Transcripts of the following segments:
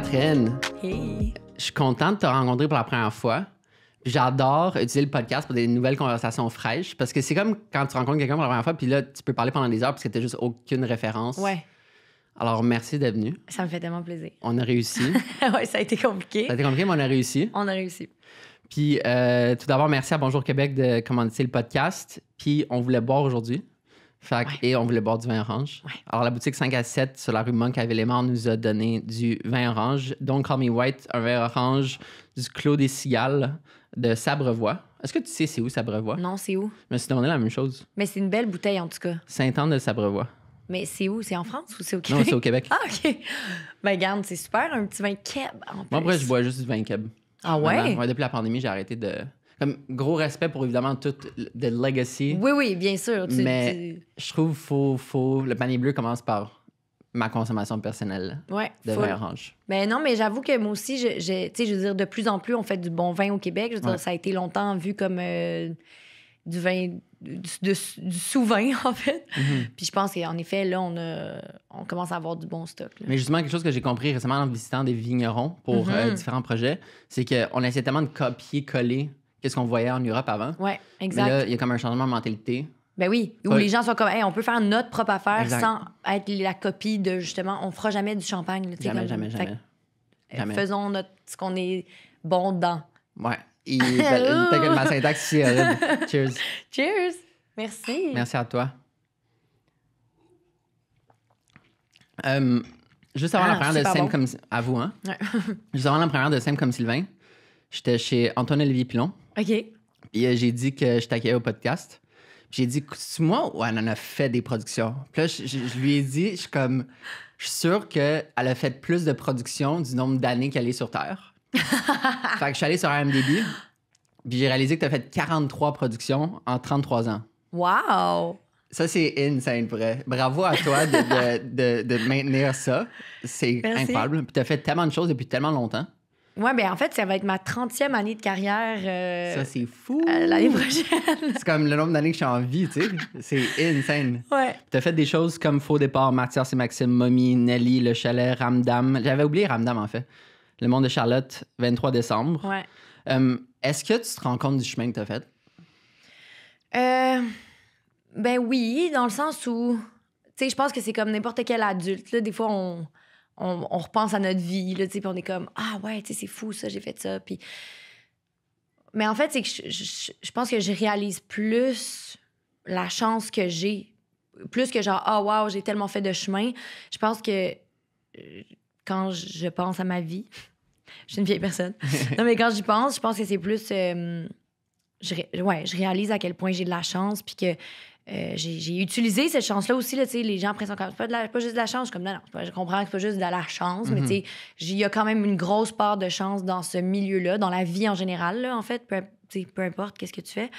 Catherine. Je suis contente de te rencontrer pour la première fois. J'adore utiliser le podcast pour des nouvelles conversations fraîches parce que c'est comme quand tu rencontres quelqu'un pour la première fois, puis là, tu peux parler pendant des heures parce que tu juste aucune référence. Ouais. Alors, merci d'être venu. Ça me fait tellement plaisir. On a réussi. oui, ça a été compliqué. Ça a été compliqué, mais on a réussi. On a réussi. Puis, euh, tout d'abord, merci à Bonjour Québec de commander le podcast. Puis, on voulait boire aujourd'hui. Fait Et on voulait boire du vin orange. Alors, la boutique 5 à 7 sur la rue Monk à Vélémar nous a donné du vin orange. Donc, Call Me White, un vin orange du Clos des Cigales de Sabrevoix. Est-ce que tu sais c'est où Sabrevoix? Non, c'est où? Je me suis demandé la même chose. Mais c'est une belle bouteille en tout cas. Saint-Anne de Sabrevoix. Mais c'est où? C'est en France ou c'est au Québec? Non, c'est au Québec. ah, OK. Ben, garde, c'est super, un petit vin keb. En Moi, après, je bois juste du vin keb. Ah ouais? ouais depuis la pandémie, j'ai arrêté de, comme, gros respect pour évidemment tout le legacy. Oui, oui, bien sûr. mais je trouve faut, faut. Le panier bleu commence par ma consommation personnelle ouais, de vin orange. Mais ben non, mais j'avoue que moi aussi, je, je, je veux dire, de plus en plus, on fait du bon vin au Québec. Je veux dire, ça a été longtemps vu comme euh, du vin sous-vin, en fait. Mm-hmm. Puis je pense qu'en effet, là, on, on commence à avoir du bon stock. Mais justement, quelque chose que j'ai compris récemment en visitant des vignerons pour mm-hmm. euh, différents projets, c'est qu'on essaie tellement de copier-coller qu'est-ce qu'on voyait en Europe avant. Oui, exact. Mais là, il y a comme un changement de mentalité. Ben oui, où les gens sont comme, on peut faire notre propre affaire sans être la copie de justement, on fera jamais du champagne. jamais, jamais, euh, jamais, Faisons notre, ce qu'on est bon dedans. Ouais. T'as ben, que ma syntaxe ici Cheers. Cheers. Merci. Merci à toi. juste avant la première de Sim comme. À vous, hein? juste avant la de comme Sylvain, j'étais chez Antoine-Olivier Pilon. OK. Puis euh, j'ai dit que je t'accueillais au podcast. j'ai dit, c'est moi ou elle en a fait des productions? Puis là, je, lui ai dit, je suis comme, je suis sûr qu'elle a fait plus de productions du nombre d'années qu'elle est sur Terre. fait que je suis allé sur IMDb, puis j'ai réalisé que tu as fait 43 productions en 33 ans. Wow! Ça, c'est insane, vrai. Bravo à toi de, de- de- maintenir ça. C'est incroyable. Puis as fait tellement de choses depuis tellement longtemps ouais ben en fait, ça va être ma 30e année de carrière. Euh, ça, c'est fou. Euh, l'année prochaine. c'est comme le nombre d'années que je suis en vie, tu sais. C'est insane. Ouais. T'as fait des choses comme Faux départ, Mathias et Maxime, Mommy, Nelly, Le Chalet, Ramdam. J'avais oublié Ramdam, en fait. Le monde de Charlotte, 23 décembre. Ouais. Hum, est-ce que tu te rends compte du chemin que tu t'as fait? Euh, ben oui, dans le sens où, tu sais, je pense que c'est comme n'importe quel adulte. Là. Des fois, on on, repense à notre vie, là, puis on est comme, ah ouais, c'est fou ça, j'ai fait ça. Puis... Mais en fait, c'est que je, pense que je réalise plus la chance que j'ai, plus que genre, ah wow, j'ai tellement fait de chemin. Je pense que euh, quand je pense à ma vie, je suis une vieille personne. non, mais quand j'y pense, je pense que c'est plus. Euh, je, ouais, je réalise à quel point j'ai de la chance, puis que euh, j'ai utilisé cette chance-là aussi. Là, les gens pensent sont c'est pas, juste de la chance. comme, non, non, je comprends que c'est pas juste de la chance, mais mhm. il y a quand même une grosse part de chance dans ce milieu-là, dans la vie en général, là, en fait, peu, peu importe qu'est-ce que tu fais.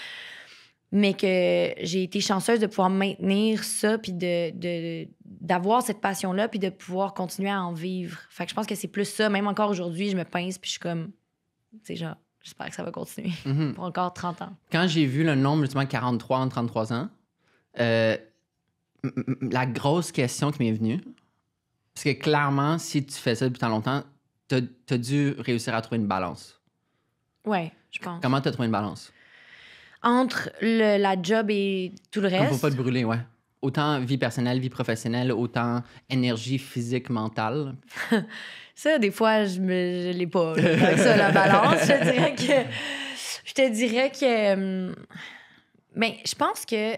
Mais que j'ai été chanceuse de pouvoir maintenir ça, puis d'avoir de, d'avoir cette passion-là, puis de pouvoir continuer à en vivre. Fait que je pense que c'est plus ça. Même encore aujourd'hui, je me pince, puis je suis comme, tu genre, j'espère que ça va continuer mhm. pour encore 30 ans. Quand j'ai vu le nombre, justement, 43 en 33 ans, euh, la grosse question qui m'est venue, parce que clairement, si tu fais ça depuis tant longtemps, t'as as dû réussir à trouver une balance. Ouais, je pense. Comment t'as trouvé une balance? Entre la job et tout le reste. Il ne Faut pas te brûler, ouais. Autant vie personnelle, vie professionnelle, autant énergie physique, mentale. ça, des fois, je, l'ai pas. ça, la balance, je te dirais que. Je te dirais que. Mais hum, ben, je pense que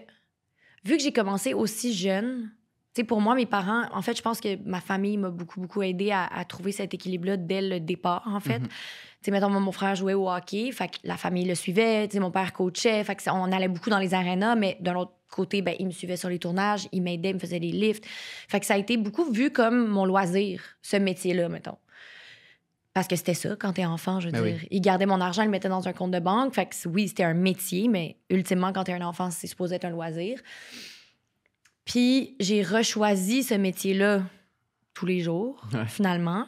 vu que j'ai commencé aussi jeune, tu pour moi, mes parents, en fait, je pense que ma famille m'a beaucoup, beaucoup aidé à, trouver cet équilibre-là dès le départ, en fait. Mhm. Tu sais, mettons, mon frère jouait au hockey, fait que la famille le suivait, tu sais, mon père coachait, fait que on allait beaucoup dans les arénas, mais d'un autre côté, ben, il me suivait sur les tournages, il m'aidait, il me faisait des lifts. Fait que ça a été beaucoup vu comme mon loisir, ce métier-là, mettons. Parce que c'était ça, quand t'es enfant, je veux ben dire. Il gardait mon argent, il le mettait dans un compte de banque. Fait que oui, c'était un métier, mais ultimement, quand t'es un enfant, c'est supposé être un loisir. Puis j'ai rechoisi ce métier-là tous les jours, finalement.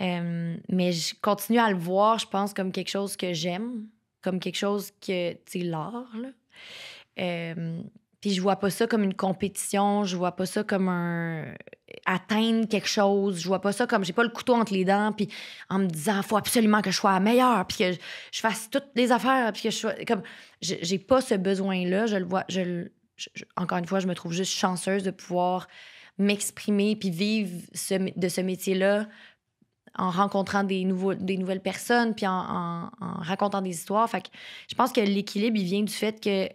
Euh, mais je continue à le voir, je pense, comme quelque chose que j'aime, comme quelque chose que, tu sais, l'art, là. Euh, puis je vois pas ça comme une compétition, je vois pas ça comme un atteindre quelque chose, je vois pas ça comme j'ai pas le couteau entre les dents puis en me disant faut absolument que je sois meilleure puis que je, fasse toutes les affaires puis que je sois comme j'ai pas ce besoin là, je le vois je, encore une fois, je me trouve juste chanceuse de pouvoir m'exprimer puis vivre de ce métier là en rencontrant des, nouveaux, des nouvelles personnes puis en, en racontant des histoires. Fait que je pense que l'équilibre il vient du fait que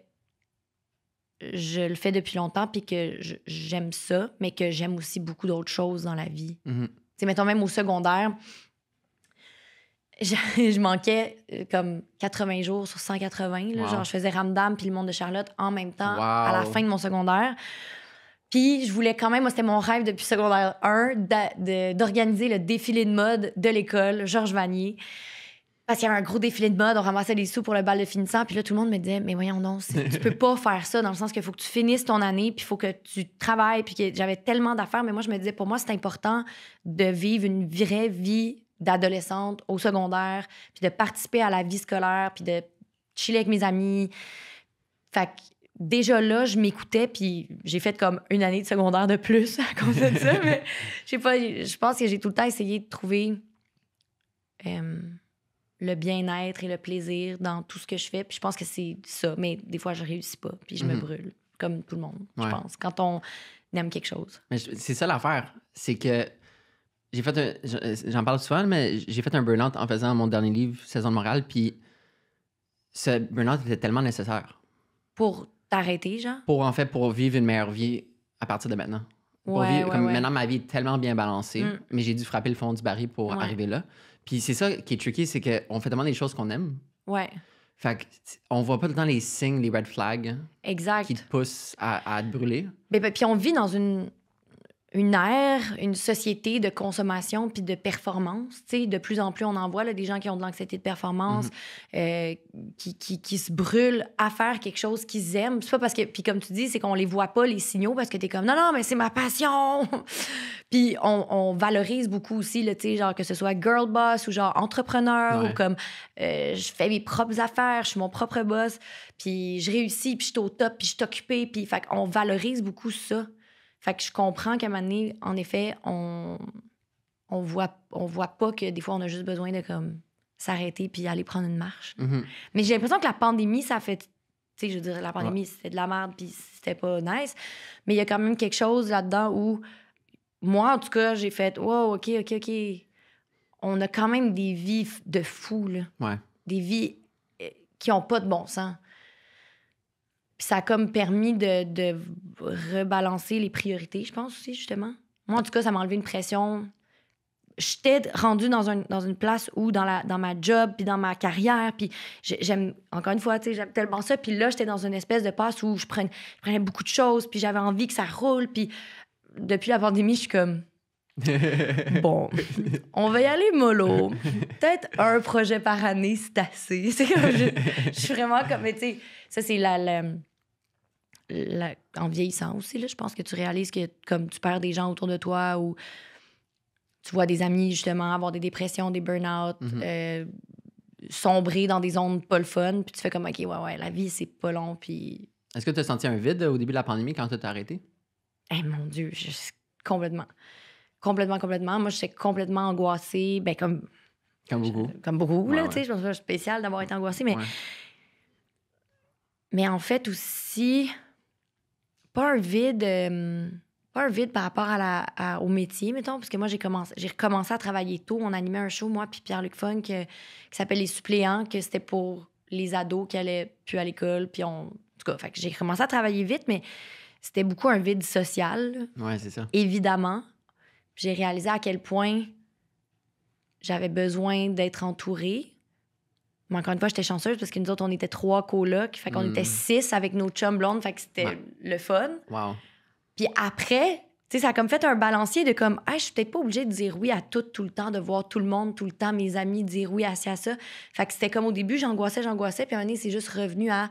je le fais depuis longtemps puis que j'aime ça, mais que j'aime aussi beaucoup d'autres choses dans la vie. c'est mm-hmm. mettons même au secondaire, je, manquais euh, comme 80 jours sur 180. Là, Genre, je faisais Ramdam puis le monde de Charlotte en même temps à la fin de mon secondaire. Puis je voulais quand même, c'était mon rêve depuis secondaire 1, d'organiser le défilé de mode de l'école Georges Vanier. Parce qu'il y avait un gros défilé de mode, on ramassait des sous pour le bal de finissant, puis là, tout le monde me disait, mais voyons non tu peux pas faire ça, dans le sens qu'il faut que tu finisses ton année, puis il faut que tu travailles, puis que j'avais tellement d'affaires, mais moi, je me disais, pour moi, c'est important de vivre une vraie vie d'adolescente au secondaire, puis de participer à la vie scolaire, puis de chiller avec mes amis. Fait que déjà là, je m'écoutais, puis j'ai fait comme une année de secondaire de plus à cause de ça, mais je sais pas, je pense que j'ai tout le temps essayé de trouver... Euh, le bien-être et le plaisir dans tout ce que je fais. Puis je pense que c'est ça. Mais des fois, je réussis pas, puis je me mhm. brûle, comme tout le monde, je pense, quand on aime quelque chose. Mais c'est ça l'affaire. C'est que j'ai fait euh, J'en parle souvent, mais j'ai fait un burn-out en faisant mon dernier livre, Saison de morale, puis ce burn-out était tellement nécessaire. Pour t'arrêter, genre? Pour, en fait, pour vivre une meilleure vie à partir de maintenant. Maintenant, ma vie est tellement bien balancée, mm. mais j'ai dû frapper le fond du baril pour arriver là. Puis c'est ça qui est tricky, c'est qu'on fait tellement des choses qu'on aime. Ouais. Fait qu'on voit pas tout le temps les signes, les red flags. Exact. Qui te poussent à, te brûler. Mais, ben, ben, puis on vit dans une une ère, une société de consommation puis de performance. sais. de plus en plus, on en voit là, des gens qui ont de l'anxiété de performance, mm-hmm. euh, qui, qui, qui, se brûlent à faire quelque chose qu'ils aiment. C'est pas parce que, puis comme tu dis, c'est qu'on les voit pas les signaux parce que tu es comme non, non, mais c'est ma passion. puis on, valorise beaucoup aussi, là, genre que ce soit girl boss ou genre entrepreneur ou comme euh, je fais mes propres affaires, je suis mon propre boss, puis je réussis, puis je suis au top, puis je suis occupée. Puis on valorise beaucoup ça. Fait que je comprends qu'à un moment donné, en effet, on, on, voit, on voit pas que des fois, on a juste besoin de comme s'arrêter puis aller prendre une marche. Mm-hmm. Mais j'ai l'impression que la pandémie, ça fait. Tu sais, je dirais la pandémie, c'était de la merde puis c'était pas nice. Mais il y a quand même quelque chose là-dedans où, moi, en tout cas, j'ai fait Wow, OK, OK, OK. On a quand même des vies de fous, là. Des vies euh, qui ont pas de bon sens ça a comme permis de, rebalancer les priorités, je pense aussi, justement. Moi, en tout cas, ça m'a enlevé une pression. J'étais rendue dans, dans une place où, dans, la, dans ma job, puis dans ma carrière, puis j'aime, encore une fois, tu sais, j'aime tellement ça. Puis là, j'étais dans une espèce de passe où je prenais, je prenais beaucoup de choses, puis j'avais envie que ça roule. Puis depuis la pandémie, je suis comme, bon, on va y aller mollo. Peut-être un projet par année, c'est assez. je, suis vraiment comme, tu sais, ça, c'est la, la, En vieillissant aussi, là, je pense que tu réalises que comme tu perds des gens autour de toi ou tu vois des amis, justement, avoir des dépressions, des burn-out, mm-hmm. euh, sombrer dans des zones pas le fun, puis tu fais comme, OK, ouais, ouais, la vie, c'est pas long, Est-ce que tu as senti un vide au début de la pandémie quand tu t'es arrêté? Eh mon Dieu, complètement. Complètement, complètement. Moi, j'étais complètement angoissée. Ben, comme. Comme beaucoup. comme beaucoup, là, tu sais. Je trouve spécial d'avoir été angoissée, mais. Mais en fait, aussi, pas un vide. Euh, vide par rapport à la, au métier, mettons, parce que moi, j'ai commencé, j'ai recommencé à travailler tôt. On animait un show, moi, puis Pierre-Luc Funk, euh, qui s'appelle Les Suppléants, que c'était pour les ados qui allaient plus à l'école, puis on. En tout cas, j'ai commencé à travailler vite, mais c'était beaucoup un vide social. Oui, c'est ça. Évidemment. J'ai réalisé à quel point j'avais besoin d'être entourée. Mais encore une fois, j'étais chanceuse parce que nous autres, on était trois colocs. Fait qu'on hmm. était six avec nos chums blondes. Fait que c'était le fun. Wow. Puis après, tu sais, ça a comme fait un balancier de comme, je suis peut-être pas obligée de dire oui à tout, tout le temps, de voir tout le monde, tout le temps, mes amis dire oui à ci, à ça. Fait que c'était comme au début, j'angoissais, j'angoissais. Puis un moment c'est juste revenu à,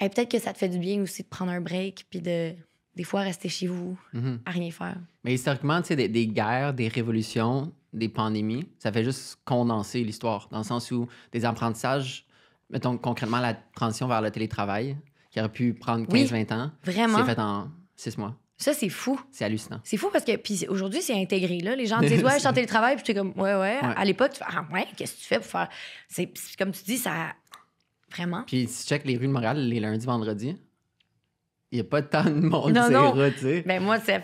et peut-être que ça te fait du bien aussi de prendre un break puis de des fois, rester chez vous, mhm. à rien faire. Mais historiquement, tu sais, des, guerres, des révolutions, des pandémies, ça fait juste condenser l'histoire, dans le sens où des apprentissages, mettons concrètement la transition vers le télétravail, qui aurait pu prendre 15-20 ans, vraiment. c'est fait en 6 mois. Ça, c'est fou. C'est hallucinant. C'est fou parce que, puis aujourd'hui, c'est intégré, là. Les gens disent, ouais, je suis en télétravail, puis tu es comme, ouais, ouais. À l'époque, tu fais, ah, ouais, qu'est-ce que tu fais pour faire. C'est comme tu dis, ça. Vraiment. Puis si tu check les rues de Montréal les lundis, vendredis, il n'y a pas tant de monde non, non. tu sais. Ben, moi, c'est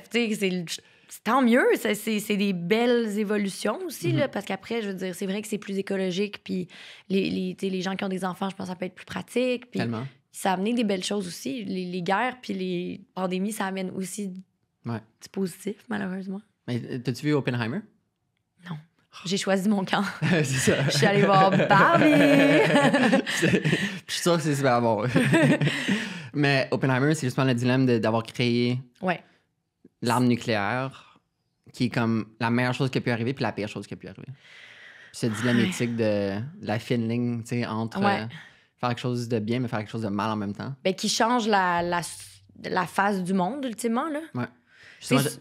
tant mieux. C'est des belles évolutions aussi, mm-hmm. parce qu'après, je veux dire, c'est vrai que c'est plus écologique, puis les, gens qui ont des enfants, je pense que ça peut être plus pratique. Puis Tellement. Ça a amené des belles choses aussi. Les, guerres, puis les pandémies, ça amène aussi ouais. du positif, malheureusement. Mais euh, t'as-tu vu Oppenheimer? Non. J'ai choisi mon camp. c'est ça. Je suis allée voir Barbie. je suis sûre que c'est super bon. Mais Oppenheimer, c'est justement le dilemme d'avoir créé ouais. l'arme nucléaire, qui est comme la meilleure chose qui a pu arriver, puis la pire chose qui a pu arriver. ce dilemme éthique de, la fine ligne, tu sais, entre euh, faire quelque chose de bien, mais faire quelque chose de mal en même temps. Mais ben, qui change la, la, face du monde, ultimement, là. Ouais.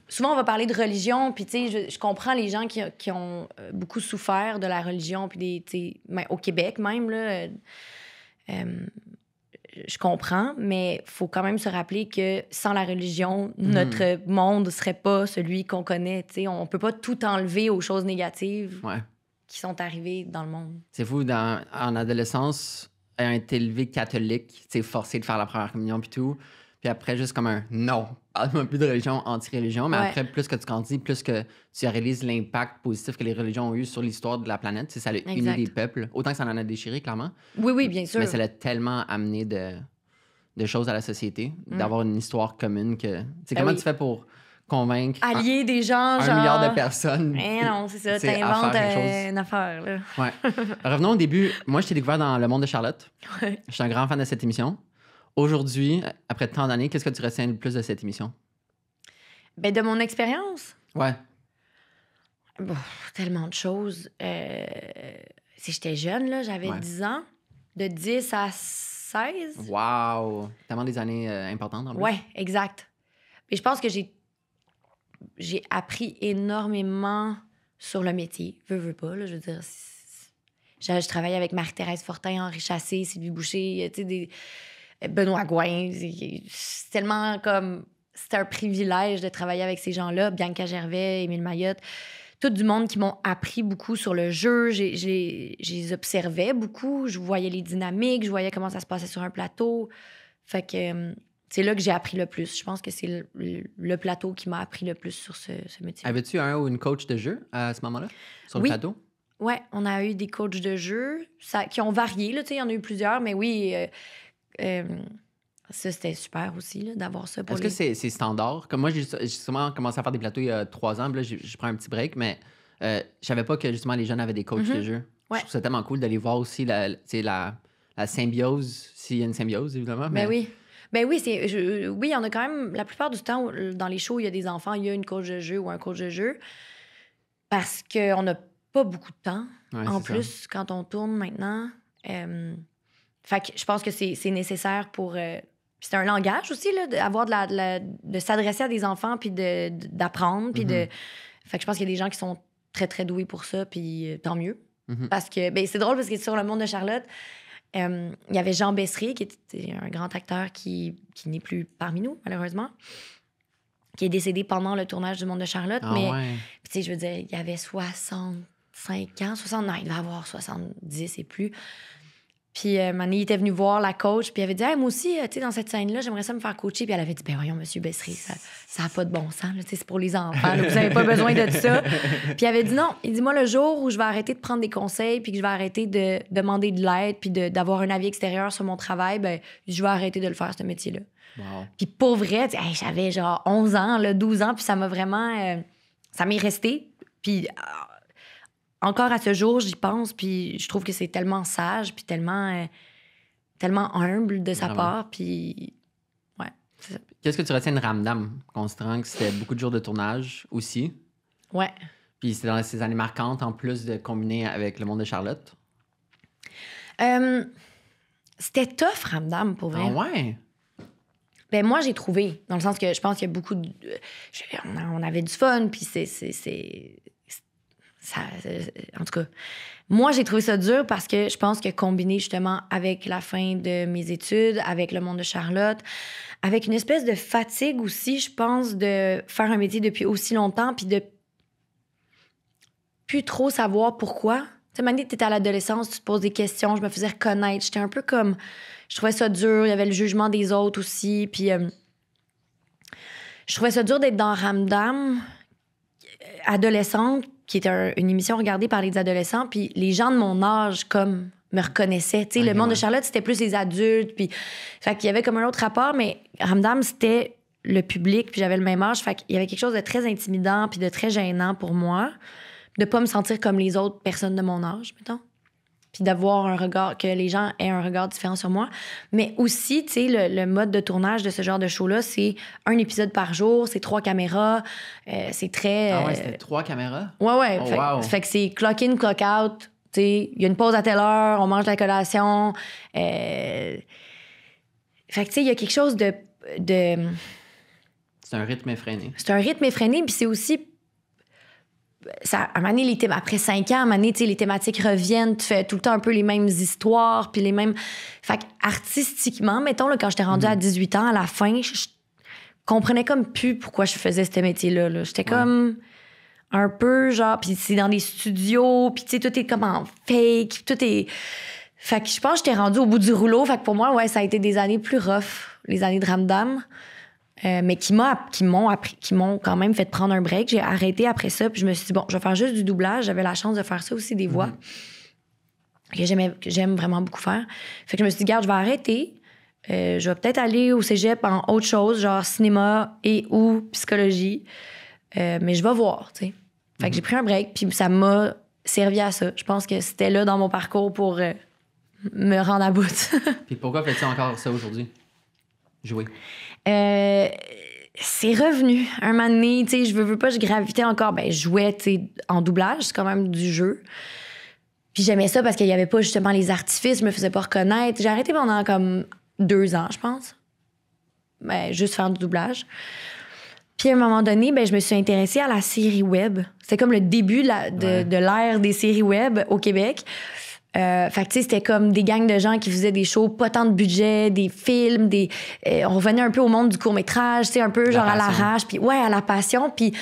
Souvent, on va parler de religion, puis tu sais, je, comprends les gens qui, qui, ont euh, beaucoup souffert de la religion, puis des, au Québec même, là. Euh, je comprends, mais faut quand même se rappeler que sans la religion, mhm. notre monde serait pas celui qu'on connaît. On On peut pas tout enlever aux choses négatives qui sont arrivées dans le monde. C'est fou, dans, en adolescence, ayant été élevé catholique, forcé de faire la première communion et tout, puis après, juste comme un non. Parle-moi ah, plus de religion, anti-religion. Mais après, plus que tu grandis, plus que tu réalises l'impact positif que les religions ont eu sur l'histoire de la planète. C'est ça a uni des peuples. Autant que ça en a déchiré, clairement. Oui, oui, bien sûr. Mais ça l'a tellement amené de, de, choses à la société, mm. d'avoir une histoire commune que. C'est ben comment tu fais pour convaincre. Allier des gens, un milliard de personnes. Eh non, c'est ça, t'inventes euh, une affaire, là. Ouais. Revenons au début. Moi, je t'ai découvert dans le monde de Charlotte. Ouais. Je suis un grand fan de cette émission. Aujourd'hui, après tant d'années, qu'est-ce que tu retiens le plus de cette émission? Ben, de mon expérience. Ouais. Bon, tellement de choses. Euh, si j'étais jeune, là, j'avais 10 ans. De 10 à 16. Wow! Tellement des années euh, importantes. En Ouais, exact. Mais je pense que j'ai j'ai appris énormément sur le métier. Veux, veux pas, je veux dire. Je, je travaille avec Marie-Thérèse Fortin, Henri Chassé, Sylvie Boucher, tu sais, des Benoît Gouin, c'est tellement comme. C'était un privilège de travailler avec ces gens-là, Bianca Gervais, Émile Mayotte, tout du monde qui m'ont appris beaucoup sur le jeu. Je les observais beaucoup, je voyais les dynamiques, je voyais comment ça se passait sur un plateau. Fait que euh, c'est là que j'ai appris le plus. Je pense que c'est le, plateau qui m'a appris le plus sur ce, ce métier. Avais-tu un ou une coach de jeu à ce moment-là, sur le plateau? Oui, on a eu des coachs de jeu ça, qui ont varié. il y en a eu plusieurs, mais oui, euh, euh, ça, c'était super aussi, d'avoir ça pour Est-ce que c'est standard? Comme moi, j'ai justement commencé à faire des plateaux il y a trois ans, là, je prends un petit break, mais euh, je savais pas que justement les jeunes avaient des coachs de mm-hmm. jeu. Je trouve ça tellement cool d'aller voir aussi la, la, la symbiose, s'il y a une symbiose, évidemment. Ben mais oui. Ben oui, c'est, oui, on a quand même, la plupart du temps, euh, dans les shows, il y a des enfants, il y a une coach de jeu ou un coach de jeu, parce qu'on n'a pas beaucoup de temps. en plus, quand on tourne maintenant, euh, fait que je pense que c'est nécessaire pour. Euh, c'est un langage aussi, là, d'avoir de, la, de, s'adresser à des enfants, puis d'apprendre, puis de. Mm-hmm. Fait je pense qu'il y a des gens qui sont très, très doués pour ça, puis euh, tant mieux. Mm-hmm. Parce que, ben, c'est drôle parce que sur le monde de Charlotte, il y avait Jean Besserie, qui était un grand acteur qui, qui n'est plus parmi nous, malheureusement, qui est décédé pendant le tournage du Monde de Charlotte. Ah mais, tu sais, je veux dire, il y avait 65 ans, 69, il va avoir 70 et plus. Puis euh, était venue voir la coach, puis elle avait dit Moi aussi, euh, tu sais, dans cette scène-là, j'aimerais ça me faire coacher. Puis elle avait dit Ben voyons, monsieur Besserie, ça n'a pas de bon sens, c'est pour les enfants, vous n'avez pas besoin de ça. puis elle avait dit Non, il dit Moi, le jour où je vais arrêter de prendre des conseils, puis que je vais arrêter de demander de l'aide, puis d'avoir un avis extérieur sur mon travail, ben je vais arrêter de le faire, ce métier-là. Puis pour vrai, j'avais genre 11 ans, 12 ans, puis ça m'a vraiment. Euh, ça m'est resté. Puis ah, encore à ce jour, j'y pense, puis je trouve que c'est tellement sage, puis tellement, euh, tellement humble de sa part, puis ouais. Qu'est-ce que tu retiens de Ramdam, considérant que c'était beaucoup de jours de tournage aussi? Ouais. Puis c'était dans ces années marquantes, en plus de combiner avec le monde de Charlotte? c'était tough, Ramdam, pour vrai. Ah ouais? Ben moi, j'ai trouvé, dans le sens que je pense qu'il y a beaucoup de... On avait du fun, puis c'est euh, en tout cas, moi, j'ai trouvé ça dur parce que je pense que combiné justement avec la fin de mes études, avec le monde de Charlotte, avec une espèce de fatigue aussi, je pense, de faire un métier depuis aussi longtemps, puis de plus trop savoir pourquoi. Tu sais, tu étais à l'adolescence, tu te poses des questions, je me faisais reconnaître. J'étais un peu comme. Je trouvais ça dur, il y avait le jugement des autres aussi, puis. Euh, je trouvais ça dur d'être dans Ramdam, euh, adolescente, qui était une émission regardée par les adolescents, puis les gens de mon âge, comme, me reconnaissaient. Tu sais, le monde de Charlotte, c'était plus les adultes, puis... Fait qu'il y avait comme un autre rapport, mais Ramdam, c'était le public, puis j'avais le même âge. Fait qu'il y avait quelque chose de très intimidant, puis de très gênant pour moi, de pas me sentir comme les autres personnes de mon âge, mettons puis d'avoir un regard, que les gens aient un regard différent sur moi. Mais aussi, tu sais, le, mode de tournage de ce genre de show-là, c'est un épisode par jour, c'est trois caméras, euh, c'est très. Ah ouais, euh, c'était trois caméras? Ouais, ouais. Oh, fait, que c'est clock in, clock out, tu sais, il y a une pause à telle heure, on mange la collation. Euh... Fait que, tu sais, il y a quelque chose de. de... C'est un rythme effréné. C'est un rythme effréné, puis c'est aussi un après cinq ans, les thématiques reviennent, tu fais tout le temps un peu les mêmes histoires, puis les mêmes. Fait artistiquement, mettons, là, quand j'étais rendue à 18 mm-hmm. ans, à la fin, je comprenais comme plus pourquoi je faisais ce métier-là. J'étais comme un peu genre, puis c'est dans des studios, puis tu sais, tout est comme en fake, tout est. Fait que je pense que j'étais rendue au bout du rouleau. Fait que pour moi, ouais, ça a été des années plus rough, les années de Ramdam. Euh, mais qui m'a qui m'ont qui m'ont quand même fait prendre un break j'ai arrêté après ça puis je me suis dit bon je vais faire juste du doublage j'avais la chance de faire ça aussi des voix mhm. que j'aime vraiment beaucoup faire fait que je me suis dit garde je vais arrêter euh, je vais peut-être aller au cégep en autre chose genre cinéma et ou psychologie euh, mais je vais voir tu sais fait que mhm. j'ai pris un break puis ça m'a servi à ça je pense que c'était là dans mon parcours pour me rendre à bout puis pourquoi fais-tu encore ça aujourd'hui jouer euh, c'est revenu. Un moment donné, tu sais, je veux, veux pas, je gravitais encore. Ben, je jouais, tu sais, en doublage, c'est quand même du jeu. Puis j'aimais ça parce qu'il y avait pas justement les artifices, je me faisais pas reconnaître. J'ai arrêté pendant comme deux ans, je pense. mais ben, juste faire du doublage. Puis à un moment donné, ben, je me suis intéressée à la série web. C'est comme le début de l'ère des séries web au Québec. Euh, fait tu sais, c'était comme des gangs de gens qui faisaient des shows, pas tant de budget, des films, des. Euh, on revenait un peu au monde du court-métrage, tu sais, un peu genre à l'arrache, puis ouais, à la passion. Puis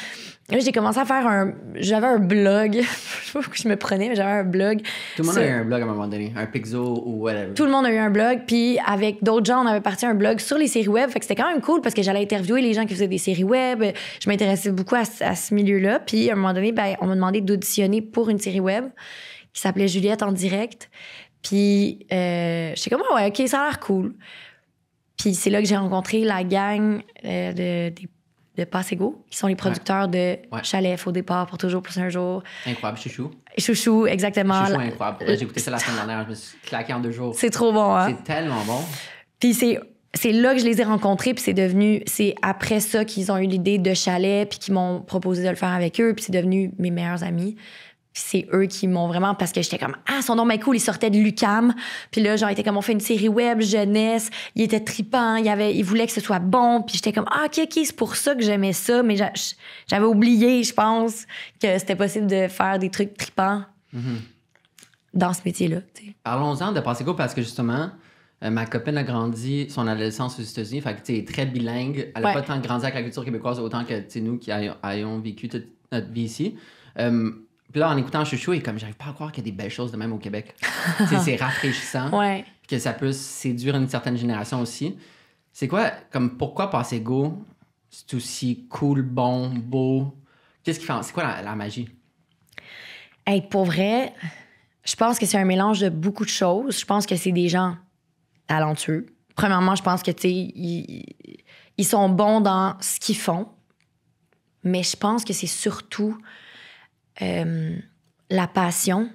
j'ai commencé à faire un. J'avais un blog. je sais pas où je me prenais, mais j'avais un blog. Tout le monde a eu un blog à un moment donné, un pixo ou whatever. Tout le monde a eu un blog, puis avec d'autres gens, on avait parti un blog sur les séries web. Fait que c'était quand même cool parce que j'allais interviewer les gens qui faisaient des séries web. Je m'intéressais beaucoup à, à ce milieu-là. Puis à un moment donné, ben, on m'a demandé d'auditionner pour une série web qui s'appelait Juliette en direct. Puis euh, je suis comme, ah ouais, OK, ça a l'air cool. Puis c'est là que j'ai rencontré la gang euh, de, de, Passego, qui sont les producteurs de Chalet au départ pour toujours plus un jour. Incroyable, Chouchou. Chouchou, exactement. Chouchou, incroyable. J'ai écouté ça la semaine dernière, je me suis claqué en deux jours. C'est trop bon, hein? C'est tellement bon. Puis c'est c'est là que je les ai rencontrés, puis c'est devenu, c'est après ça qu'ils ont eu l'idée de chalet, puis qu'ils m'ont proposé de le faire avec eux, puis c'est devenu mes meilleurs amis c'est eux qui m'ont vraiment parce que j'étais comme ah son nom est cool il sortait de Lucam puis là genre comme on fait une série web jeunesse il était tripant il avait il voulait que ce soit bon puis j'étais comme ah ok c'est pour ça que j'aimais ça mais j'avais oublié je pense que c'était possible de faire des trucs tripants mm-hmm. dans ce métier là parlons-en de Passico parce que justement euh, ma copine a grandi son adolescence aux États-Unis fait que très bilingue elle a pas tant grandi avec la culture québécoise autant que nous qui ayons, vécu toute notre vie ici euh, puis là, en écoutant Chouchou, est comme j'arrive pas à croire qu'il y a des belles choses de même au Québec. c'est rafraîchissant. Ouais. Que ça peut séduire une certaine génération aussi. C'est quoi, comme pourquoi Passer Go, c'est aussi cool, bon, beau? Qu'est-ce qui fait? C'est quoi la, magie? Hey, pour vrai, je pense que c'est un mélange de beaucoup de choses. Je pense que c'est des gens talentueux. Premièrement, je pense que, tu sais, ils sont bons dans ce qu'ils font. Mais je pense que c'est surtout euh, la passion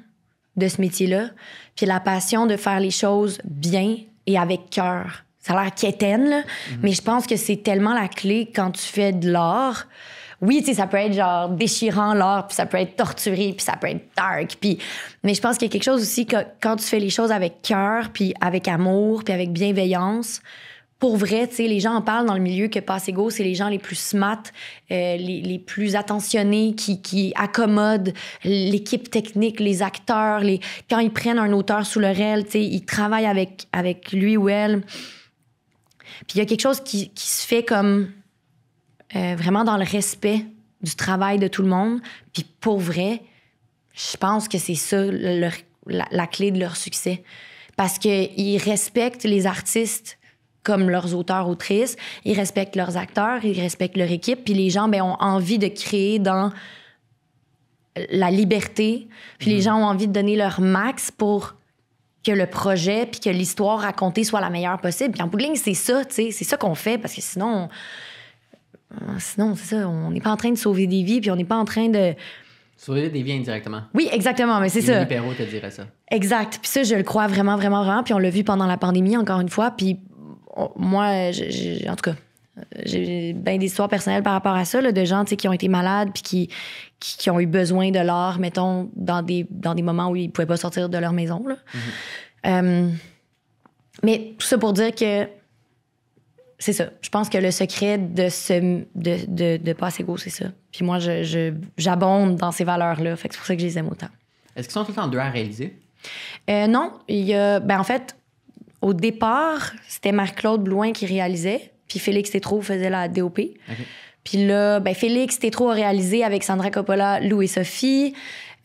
de ce métier-là, puis la passion de faire les choses bien et avec cœur. Ça a l'air quétaine, là, mhm. mais je pense que c'est tellement la clé quand tu fais de l'art. Oui, tu sais, ça peut être genre déchirant l'art, puis ça peut être torturé, puis ça peut être dark, puis... Mais je pense qu'il y a quelque chose aussi quand tu fais les choses avec cœur, puis avec amour, puis avec bienveillance, pour vrai, tu sais, les gens en parlent dans le milieu que Passego, c'est les gens les plus smart, euh, les, les, plus attentionnés, qui, qui accommodent l'équipe technique, les acteurs. Les... Quand ils prennent un auteur sous leur aile, tu sais, ils travaillent avec, avec lui ou elle. Puis il y a quelque chose qui, qui se fait comme euh, vraiment dans le respect du travail de tout le monde. Puis pour vrai, je pense que c'est ça leur, la, la, clé de leur succès. Parce qu'ils respectent les artistes comme leurs auteurs, autrices. Ils respectent leurs acteurs, ils respectent leur équipe. Puis les gens ben, ont envie de créer dans la liberté. Puis les mhm. gens ont envie de donner leur max pour que le projet puis que l'histoire racontée soit la meilleure possible. Puis en bout c'est ça, tu sais, c'est ça qu'on fait parce que sinon, euh, sinon, c'est ça, on n'est pas en train de sauver des vies puis on n'est pas en train de. Sauver des vies indirectement. Oui, exactement, mais c'est ça. Perrault te dirait ça. Exact. Puis ça, je le crois vraiment, vraiment, vraiment. Puis on l'a vu pendant la pandémie, encore une fois. Puis moi, en tout cas, j'ai bien des histoires personnelles par rapport à ça, là, de gens qui ont été malades puis qui, qui, ont eu besoin de l'art, mettons, dans des, dans des moments où ils ne pouvaient pas sortir de leur maison. Là. Mm-hmm. Euh, mais tout ça pour dire que c'est ça. Je pense que le secret de ce de, de, de pas assez c'est ça. Puis moi, je, j'abonde dans ces valeurs-là. Fait que c'est pour ça que je les aime autant. Est-ce qu'ils sont tous en deux à réaliser? Euh, non. Il ben, en fait, au départ, c'était Marc-Claude Blouin qui réalisait, puis Félix Tétrault faisait la DOP. Puis là, ben, Félix Tétrault a réalisé avec Sandra Coppola, Lou et Sophie.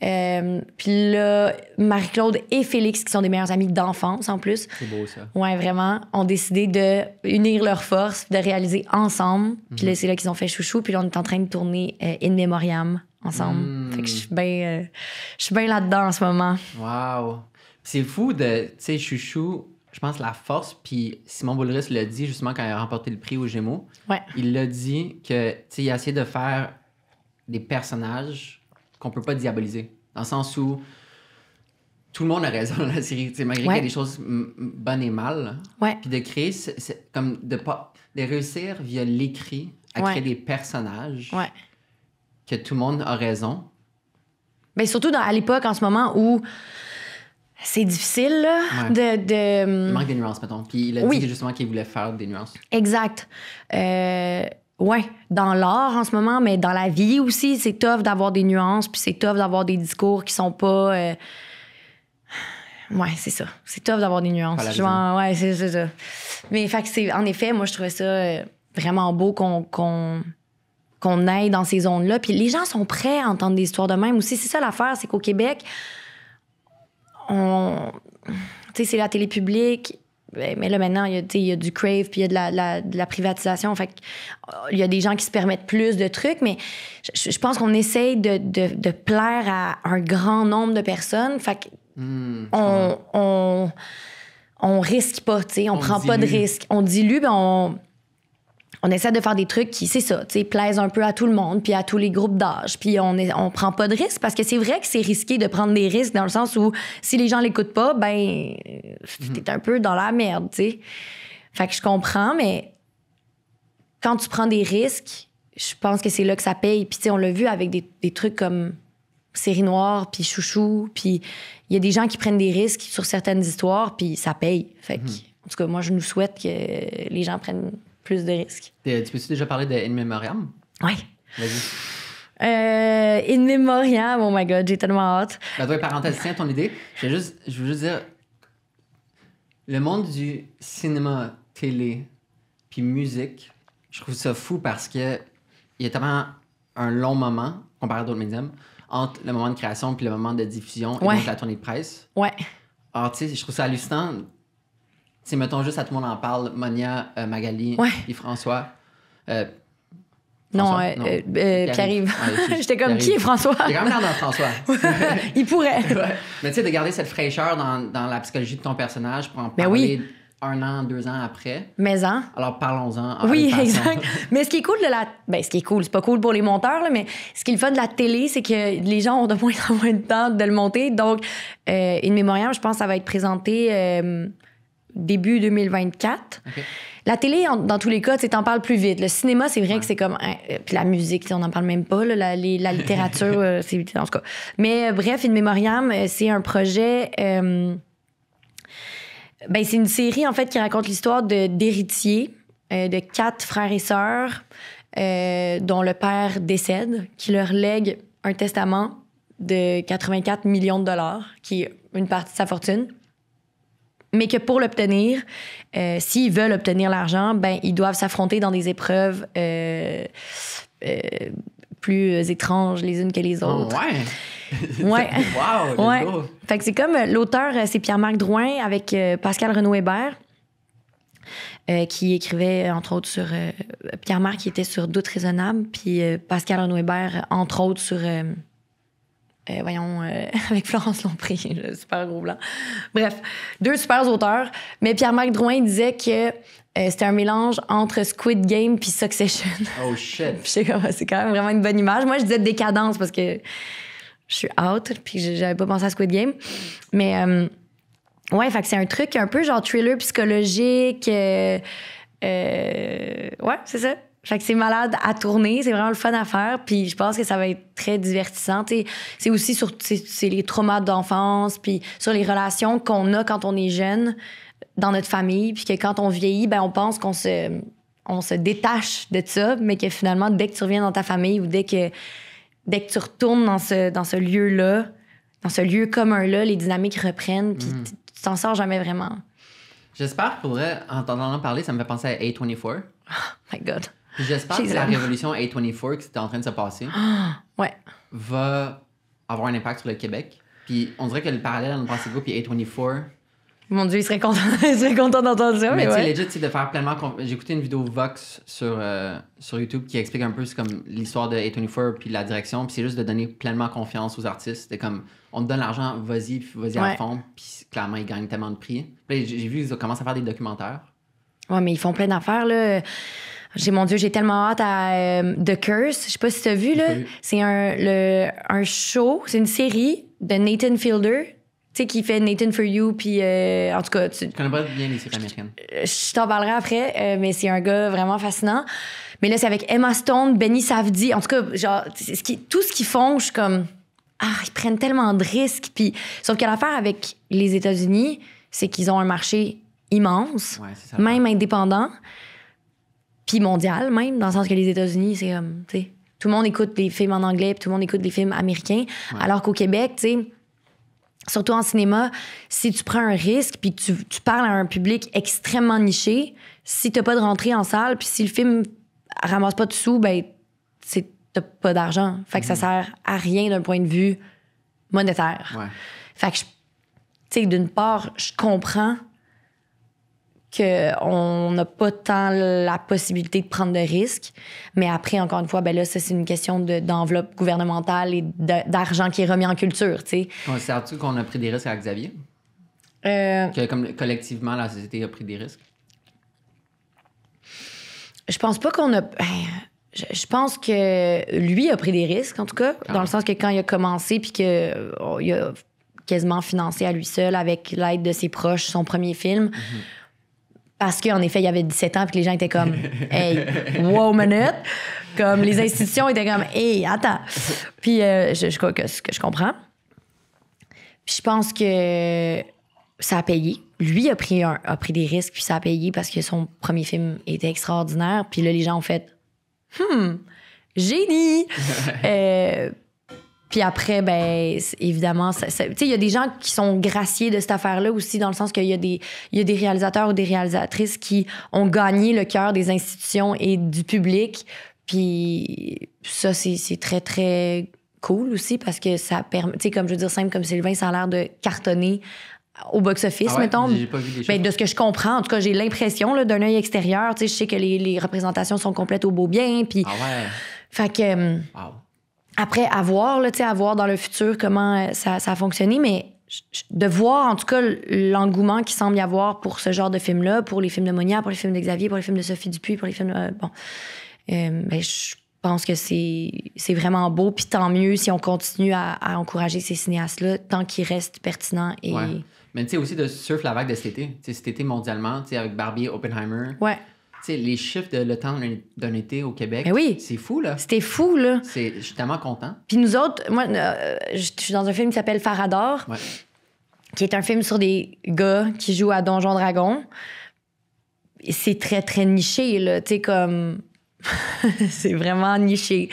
Euh, puis là, Marie-Claude et Félix, qui sont des meilleurs amis d'enfance en plus. C'est beau ça. Ouais, vraiment, ont décidé de unir leurs forces, de réaliser ensemble. Puis là, mhm. c'est là qu'ils ont fait chouchou. Puis là, on est en train de tourner euh, In Memoriam ensemble. Hmm. Fait que euh, je suis bien là-dedans en ce moment. Waouh, C'est fou de, tu sais, chouchou, je pense, la force, puis Simon Boulris l'a dit justement quand il a remporté le prix aux Gémeaux. Il l'a dit que, il a essayé de faire des personnages qu'on peut pas diaboliser. Dans le sens où tout le monde a raison dans la série, malgré qu'il y ait des choses bonnes et mal. Puis de créer, comme de, pas, de réussir via l'écrit à créer des personnages que tout le monde a raison. Mais surtout à l'époque, en ce moment, où c'est difficile là, de, de, Il manque des hum, nuances, mettons. Puis il a dit justement qu'il voulait faire des nuances. Exact. Euh, ouais, dans l'art en ce moment, mais dans la vie aussi, c'est tough d'avoir des nuances, puis c'est tough d'avoir des discours qui sont pas. Euh, ouais, c'est ça. C'est tough d'avoir des nuances. ouais, c'est ça. Mais en effet, moi, je trouvais ça euh, vraiment beau qu'on. qu'on qu'on aille dans ces zones-là. Puis les gens sont prêts à entendre des histoires de même aussi. C'est ça l'affaire, c'est qu'au Québec, on. Tu sais, c'est la télé publique. Ben, mais là, maintenant, il y, a du crave, puis il y a de la, la, de la privatisation. Fait il y a des gens qui se permettent plus de trucs, mais je, pense qu'on essaye de, de, plaire à un grand nombre de personnes. Fait hmm, on, on, risque pas, tu sais. On, prend pas de risque. On dilue, ben on on essaie de faire des trucs qui, c'est ça, tu sais, plaisent un peu à tout le monde, puis à tous les groupes d'âge, puis on est, on prend pas de risques parce que c'est vrai que c'est risqué de prendre des risques dans le sens où si les gens l'écoutent pas, ben euh, t'es mm-hmm. un peu dans la merde, tu sais. Fait que je comprends, mais quand tu prends des risques, je pense que c'est là que ça paye. Puis tu sais, on l'a vu avec des, trucs comme série noire, puis chouchou, puis il y a des gens qui prennent des risques sur certaines histoires, puis ça paye. Fait que, mm-hmm. en tout cas, moi, je nous souhaite que les gens prennent plus de risques. tu peux-tu déjà parler de In Memoriam? Oui. Vas-y. Euh, in Memoriam, oh my god, j'ai tellement hâte. Ben, toi, parenthèse, tiens ton idée. Je veux juste, je veux juste dire, le monde du cinéma, télé, puis musique, je trouve ça fou parce que il y a tellement un long moment, comparé à d'autres médiums, entre le moment de création puis le moment de diffusion et la tournée de presse. Ouais. Alors, ah, tu sais, je trouve ça hallucinant c'est mettons juste à tout le monde en parle, Monia, euh, Magali et François. Euh, euh, non, euh, Pierre-Yves. Ah, J'étais comme, qui est François? est quand même dans François. Il pourrait. Mais tu sais, de garder cette fraîcheur dans, dans, la psychologie de ton personnage pour en ben parler un an, deux ans après. Mais en. Alors parlons-en. Oui, exact. mais ce qui est cool de la... Ben, ce qui est cool, c'est pas cool pour les monteurs, là, mais ce qui est le fun de la télé, c'est que les gens ont de moins en moins de temps de le monter. Donc, euh, une mémoire je pense, ça va être présenté début 2024. La télé, dans tous les cas, t'en parles plus vite. Le cinéma, c'est vrai que c'est comme. Euh, puis la musique, on n'en parle même pas. Là, la, la, littérature, c'est euh, c'est. En tout cas. Mais euh, bref, In Memoriam, c'est un projet. ben, c'est une série, en fait, qui raconte l'histoire d'héritiers, de, de quatre frères et sœurs, dont le père décède, qui leur lègue un testament de 84 millions de dollars, qui est une partie de sa fortune mais que pour l'obtenir, euh, s'ils veulent obtenir l'argent, ben ils doivent s'affronter dans des épreuves euh, euh, plus étranges les unes que les oh, autres. ouais. ouais. ouais. Fait c'est comme l'auteur, c'est Pierre-Marc Drouin avec Pascal Renaud Hébert. qui écrivait, entre autres, sur. Pierre-Marc qui était sur Doute raisonnables, puis Pascal Renaud Hébert, entre autres, sur euh, voyons, euh, avec Florence Lompré, le super gros blanc. Bref, deux super auteurs. Mais Pierre-Marc Drouin disait que euh, c'était un mélange entre Squid Game puis Succession. Oh shit! c'est quand même vraiment une bonne image. Moi, je disais décadence parce que je suis out puis j'avais pas pensé à Squid Game. Mais ouais, fait c'est un truc un peu genre thriller psychologique. ouais, c'est ça. Fait que c'est malade à tourner, c'est vraiment le fun à faire, puis je pense que ça va être très divertissant. C'est aussi sur les traumas d'enfance, puis sur les relations qu'on a quand on est jeune dans notre famille, puis que quand on vieillit, ben on pense qu'on se on se détache de ça, mais que finalement dès que tu reviens dans ta famille ou dès que dès que tu retournes dans ce dans ce lieu-là, dans ce lieu commun-là, les dynamiques reprennent, puis mm. tu t'en sors jamais vraiment. J'espère pour vrai, en parler, ça me fait penser à A24. Oh my god. J'espère que la révolution A24 qui était en train de se passer va avoir un impact sur le Québec. Puis on dirait que le parallèle entre Passego et A24. Mon Dieu, il serait content, d'entendre ça. Mais, c'est ouais. legit, de faire pleinement. J'ai écouté une vidéo Vox sur, euh, sur YouTube qui explique un peu l'histoire de A24 puis la direction. Puis c'est juste de donner pleinement confiance aux artistes. C'est comme, on te donne l'argent, vas-y, vas-y à fond. Puis clairement, ils gagnent tellement de prix. j'ai vu, ils commencent à faire des documentaires. Ouais, mais ils font plein d'affaires, là. J'ai mon Dieu, j'ai tellement hâte à euh, The Curse. Je sais pas si t'as vu, là. C'est un, le, un show, c'est une série de Nathan Fielder. Tu sais, qui fait Nathan for You, puis euh, en tout cas... Tu... Je connais pas bien les séries américaines. Je, t'en parlerai après, euh, mais c'est un gars vraiment fascinant. Mais là, c'est avec Emma Stone, Benny Savdi. En tout cas, genre, ce qui, tout ce qu'ils font, je suis comme... Ah, ils prennent tellement de risques. Puis, sauf que l'affaire avec les États-Unis, c'est qu'ils ont un marché immense, même indépendant puis mondial même, dans le sens que les États-Unis, c'est comme, tu sais, tout le monde écoute les films en anglais, tout le monde écoute les films américains, alors qu'au Québec, tu sais, surtout en cinéma, si tu prends un risque, puis tu, tu parles à un public extrêmement niché, si n'as pas de rentrée en salle, puis si le film ramasse pas de sous, ben, c'est pas d'argent. Fait que ça mm. sert à rien d'un point de vue monétaire. Ouais. Fait que, tu sais, d'une part, je comprends qu'on n'a pas tant la possibilité de prendre de risques. Mais après, encore une fois, ben là, ça, c'est une question d'enveloppe gouvernementale et d'argent qui est remis en culture, tu sais. tu qu'on a pris des risques avec Xavier? Euh. Que collectivement, la société a pris des risques? Je pense pas qu'on a... Ben, je pense que lui a pris des risques, en tout cas, ah dans le sens que quand il a commencé, puis qu'il oh, a quasiment financé à lui seul, avec l'aide de ses proches, son premier film... Mhm. Parce qu'en effet, il y avait 17 ans, puis les gens étaient comme, hey, wow, minute. Comme les institutions étaient comme, hey, attends. Puis euh, je, crois que, que je comprends. Puis je pense que ça a payé. Lui a pris, un, a pris des risques, puis ça a payé parce que son premier film était extraordinaire. Puis là, les gens ont fait, hmm, génie. Euh, puis après, ben évidemment, tu sais, il y a des gens qui sont graciés de cette affaire-là aussi, dans le sens qu'il y, a des, y a des réalisateurs ou des réalisatrices qui ont gagné le cœur des institutions et du public. Puis ça, c'est très, très cool aussi parce que ça permet, tu sais, comme je veux dire, simple comme Sylvain, ça a l'air de cartonner au box-office, ah ouais, Pas vu ben, de ce que je comprends, en tout cas, j'ai l'impression d'un œil extérieur. Tu sais, je sais que les, les, représentations sont complètes au beau bien. Puis, ah ouais. Fait que. Hum, wow après, à voir, dans le futur comment euh, ça, ça a fonctionné, mais de voir en tout cas l'engouement qui semble y avoir pour ce genre de film-là, pour les films de Monia, pour les films de Xavier, pour les films de Sophie Dupuis, pour les films euh, bon, euh, ben, je pense que c'est vraiment beau, puis tant mieux si on continue à, encourager ces cinéastes-là tant qu'ils restent pertinents et... Mais tu sais, aussi de surf la vague de cet été. cet été mondialement, avec Barbie, Oppenheimer. Ouais les chiffres de le temps d'un été au Québec, ben c'est fou, là. C'était fou, là. C'est, je suis tellement content. Puis nous autres, moi, euh, je suis dans un film qui s'appelle Farador, qui est un film sur des gars qui jouent à Donjon Dragon. C'est très, très niché, là. comme. c'est vraiment niché.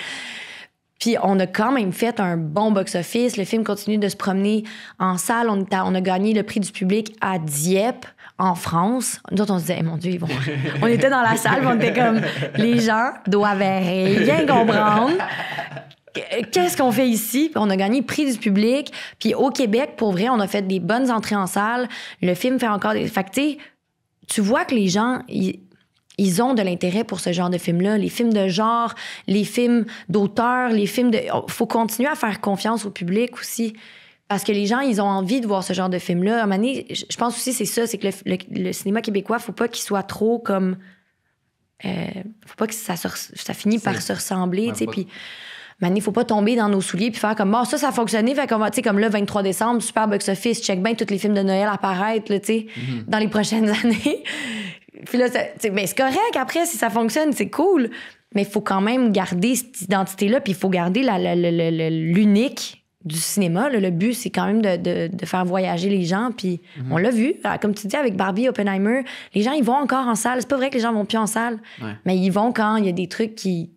Puis on a quand même fait un bon box-office. Le film continue de se promener en salle. On, on a gagné le prix du public à Dieppe en France, nous autres, on se disait, eh, mon Dieu, ils vont. on était dans la salle, on était comme, les gens doivent rien comprendre. Qu'est-ce qu'on fait ici? on a gagné le prix du public. Puis au Québec, pour vrai, on a fait des bonnes entrées en salle. Le film fait encore des. Fait tu vois que les gens, ils, ont de l'intérêt pour ce genre de film là Les films de genre, les films d'auteur, les films de. faut continuer à faire confiance au public aussi. Parce que les gens, ils ont envie de voir ce genre de film-là. À je pense aussi c'est ça, c'est que le, cinéma québécois, faut pas qu'il soit trop comme... Euh, faut pas que ça, ça finisse par se ressembler, tu sais, puis... Mané, faut pas tomber dans nos souliers puis faire comme oh ça, ça a fonctionné, fait va, tu sais, comme là, 23 décembre, super box-office, check bien tous les films de Noël apparaître, tu sais, mm-hmm. dans les prochaines années. puis là, c'est correct après, si ça fonctionne, c'est cool. Mais il faut quand même garder cette identité-là, puis il faut garder la l'unique du cinéma. le but, c'est quand même de, faire voyager les gens. Puis mhm. on l'a vu, euh, comme tu dis, avec Barbie, Oppenheimer, les gens, ils vont encore en salle. C'est pas vrai que les gens vont plus en salle, mais ils vont quand il y a des trucs qui,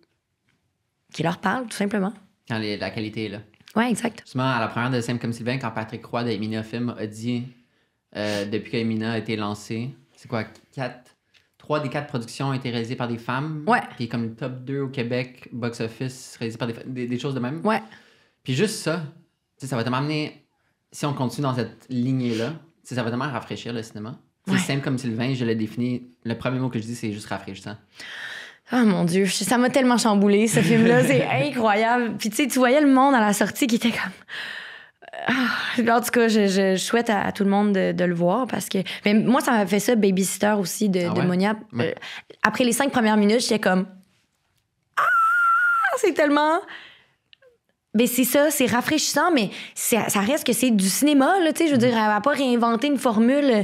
qui leur parlent, tout simplement. Quand la qualité est là. Oui, exact. Justement, à la première de Sim comme Sylvain, quand Patrick Croix d'Emina Film a dit, euh, depuis depuis qu'Emina a été lancé c'est quoi, trois des quatre productions ont été réalisées par des femmes. Ouais. Puis comme top 2 au Québec, box-office, réalisé par des, femmes. des choses de même. Ouais. Puis juste ça, ça va tellement amener, si on continue dans cette lignée-là, ça va tellement rafraîchir le cinéma. C'est simple comme Sylvain, je l'ai défini. Le premier mot que je dis, c'est juste rafraîchissant. Ah oh mon Dieu, ça m'a tellement chamboulé ce film-là, c'est incroyable. Puis tu sais, tu voyais le monde à la sortie qui était comme. Ah. en tout cas, je, souhaite à, tout le monde de, le voir parce que. Mais moi, ça m'a fait ça, Babysitter aussi, de, ah Monia. Euh, après les cinq premières minutes, j'étais comme. Ah! C'est tellement mais ben, c'est ça, c'est rafraîchissant, mais ça, reste que c'est du cinéma, là, tu Je veux dire, elle va pas réinventer une formule, euh,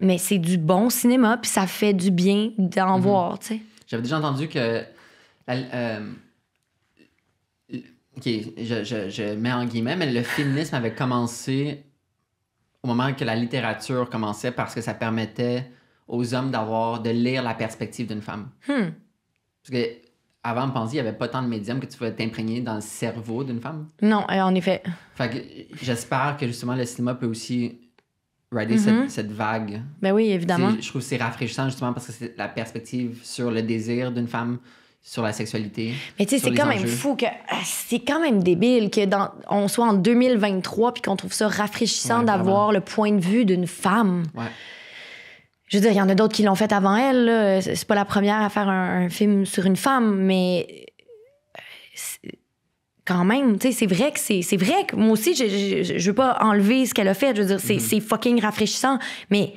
mais c'est du bon cinéma, puis ça fait du bien d'en mm-hmm. voir, tu sais. J'avais déjà entendu que. Euh, ok, je, je, je, mets en guillemets, mais le féminisme avait commencé au moment que la littérature commençait parce que ça permettait aux hommes d'avoir de lire la perspective d'une femme. Hmm avant pensait il n'y avait pas tant de médiums que tu pouvais t'imprégner dans le cerveau d'une femme? Non, euh, en effet. j'espère que justement le cinéma peut aussi rider cette, mm-hmm. vague. Ben oui, évidemment. Je trouve que c'est rafraîchissant justement parce que c'est la perspective sur le désir d'une femme sur la sexualité. Mais tu sais, c'est quand même fou que euh, c'est quand même débile qu'on dans, on soit en 2023 puis qu'on trouve ça rafraîchissant d'avoir le point de vue d'une femme. Ouais je veux dire, il y en a d'autres qui l'ont fait avant elle. C'est pas la première à faire un, film sur une femme, mais euh, quand même, tu sais, c'est vrai que c'est, c'est vrai que moi aussi, je, je, veux pas enlever ce qu'elle a fait. Je veux dire, c'est, mm-hmm. fucking rafraîchissant, mais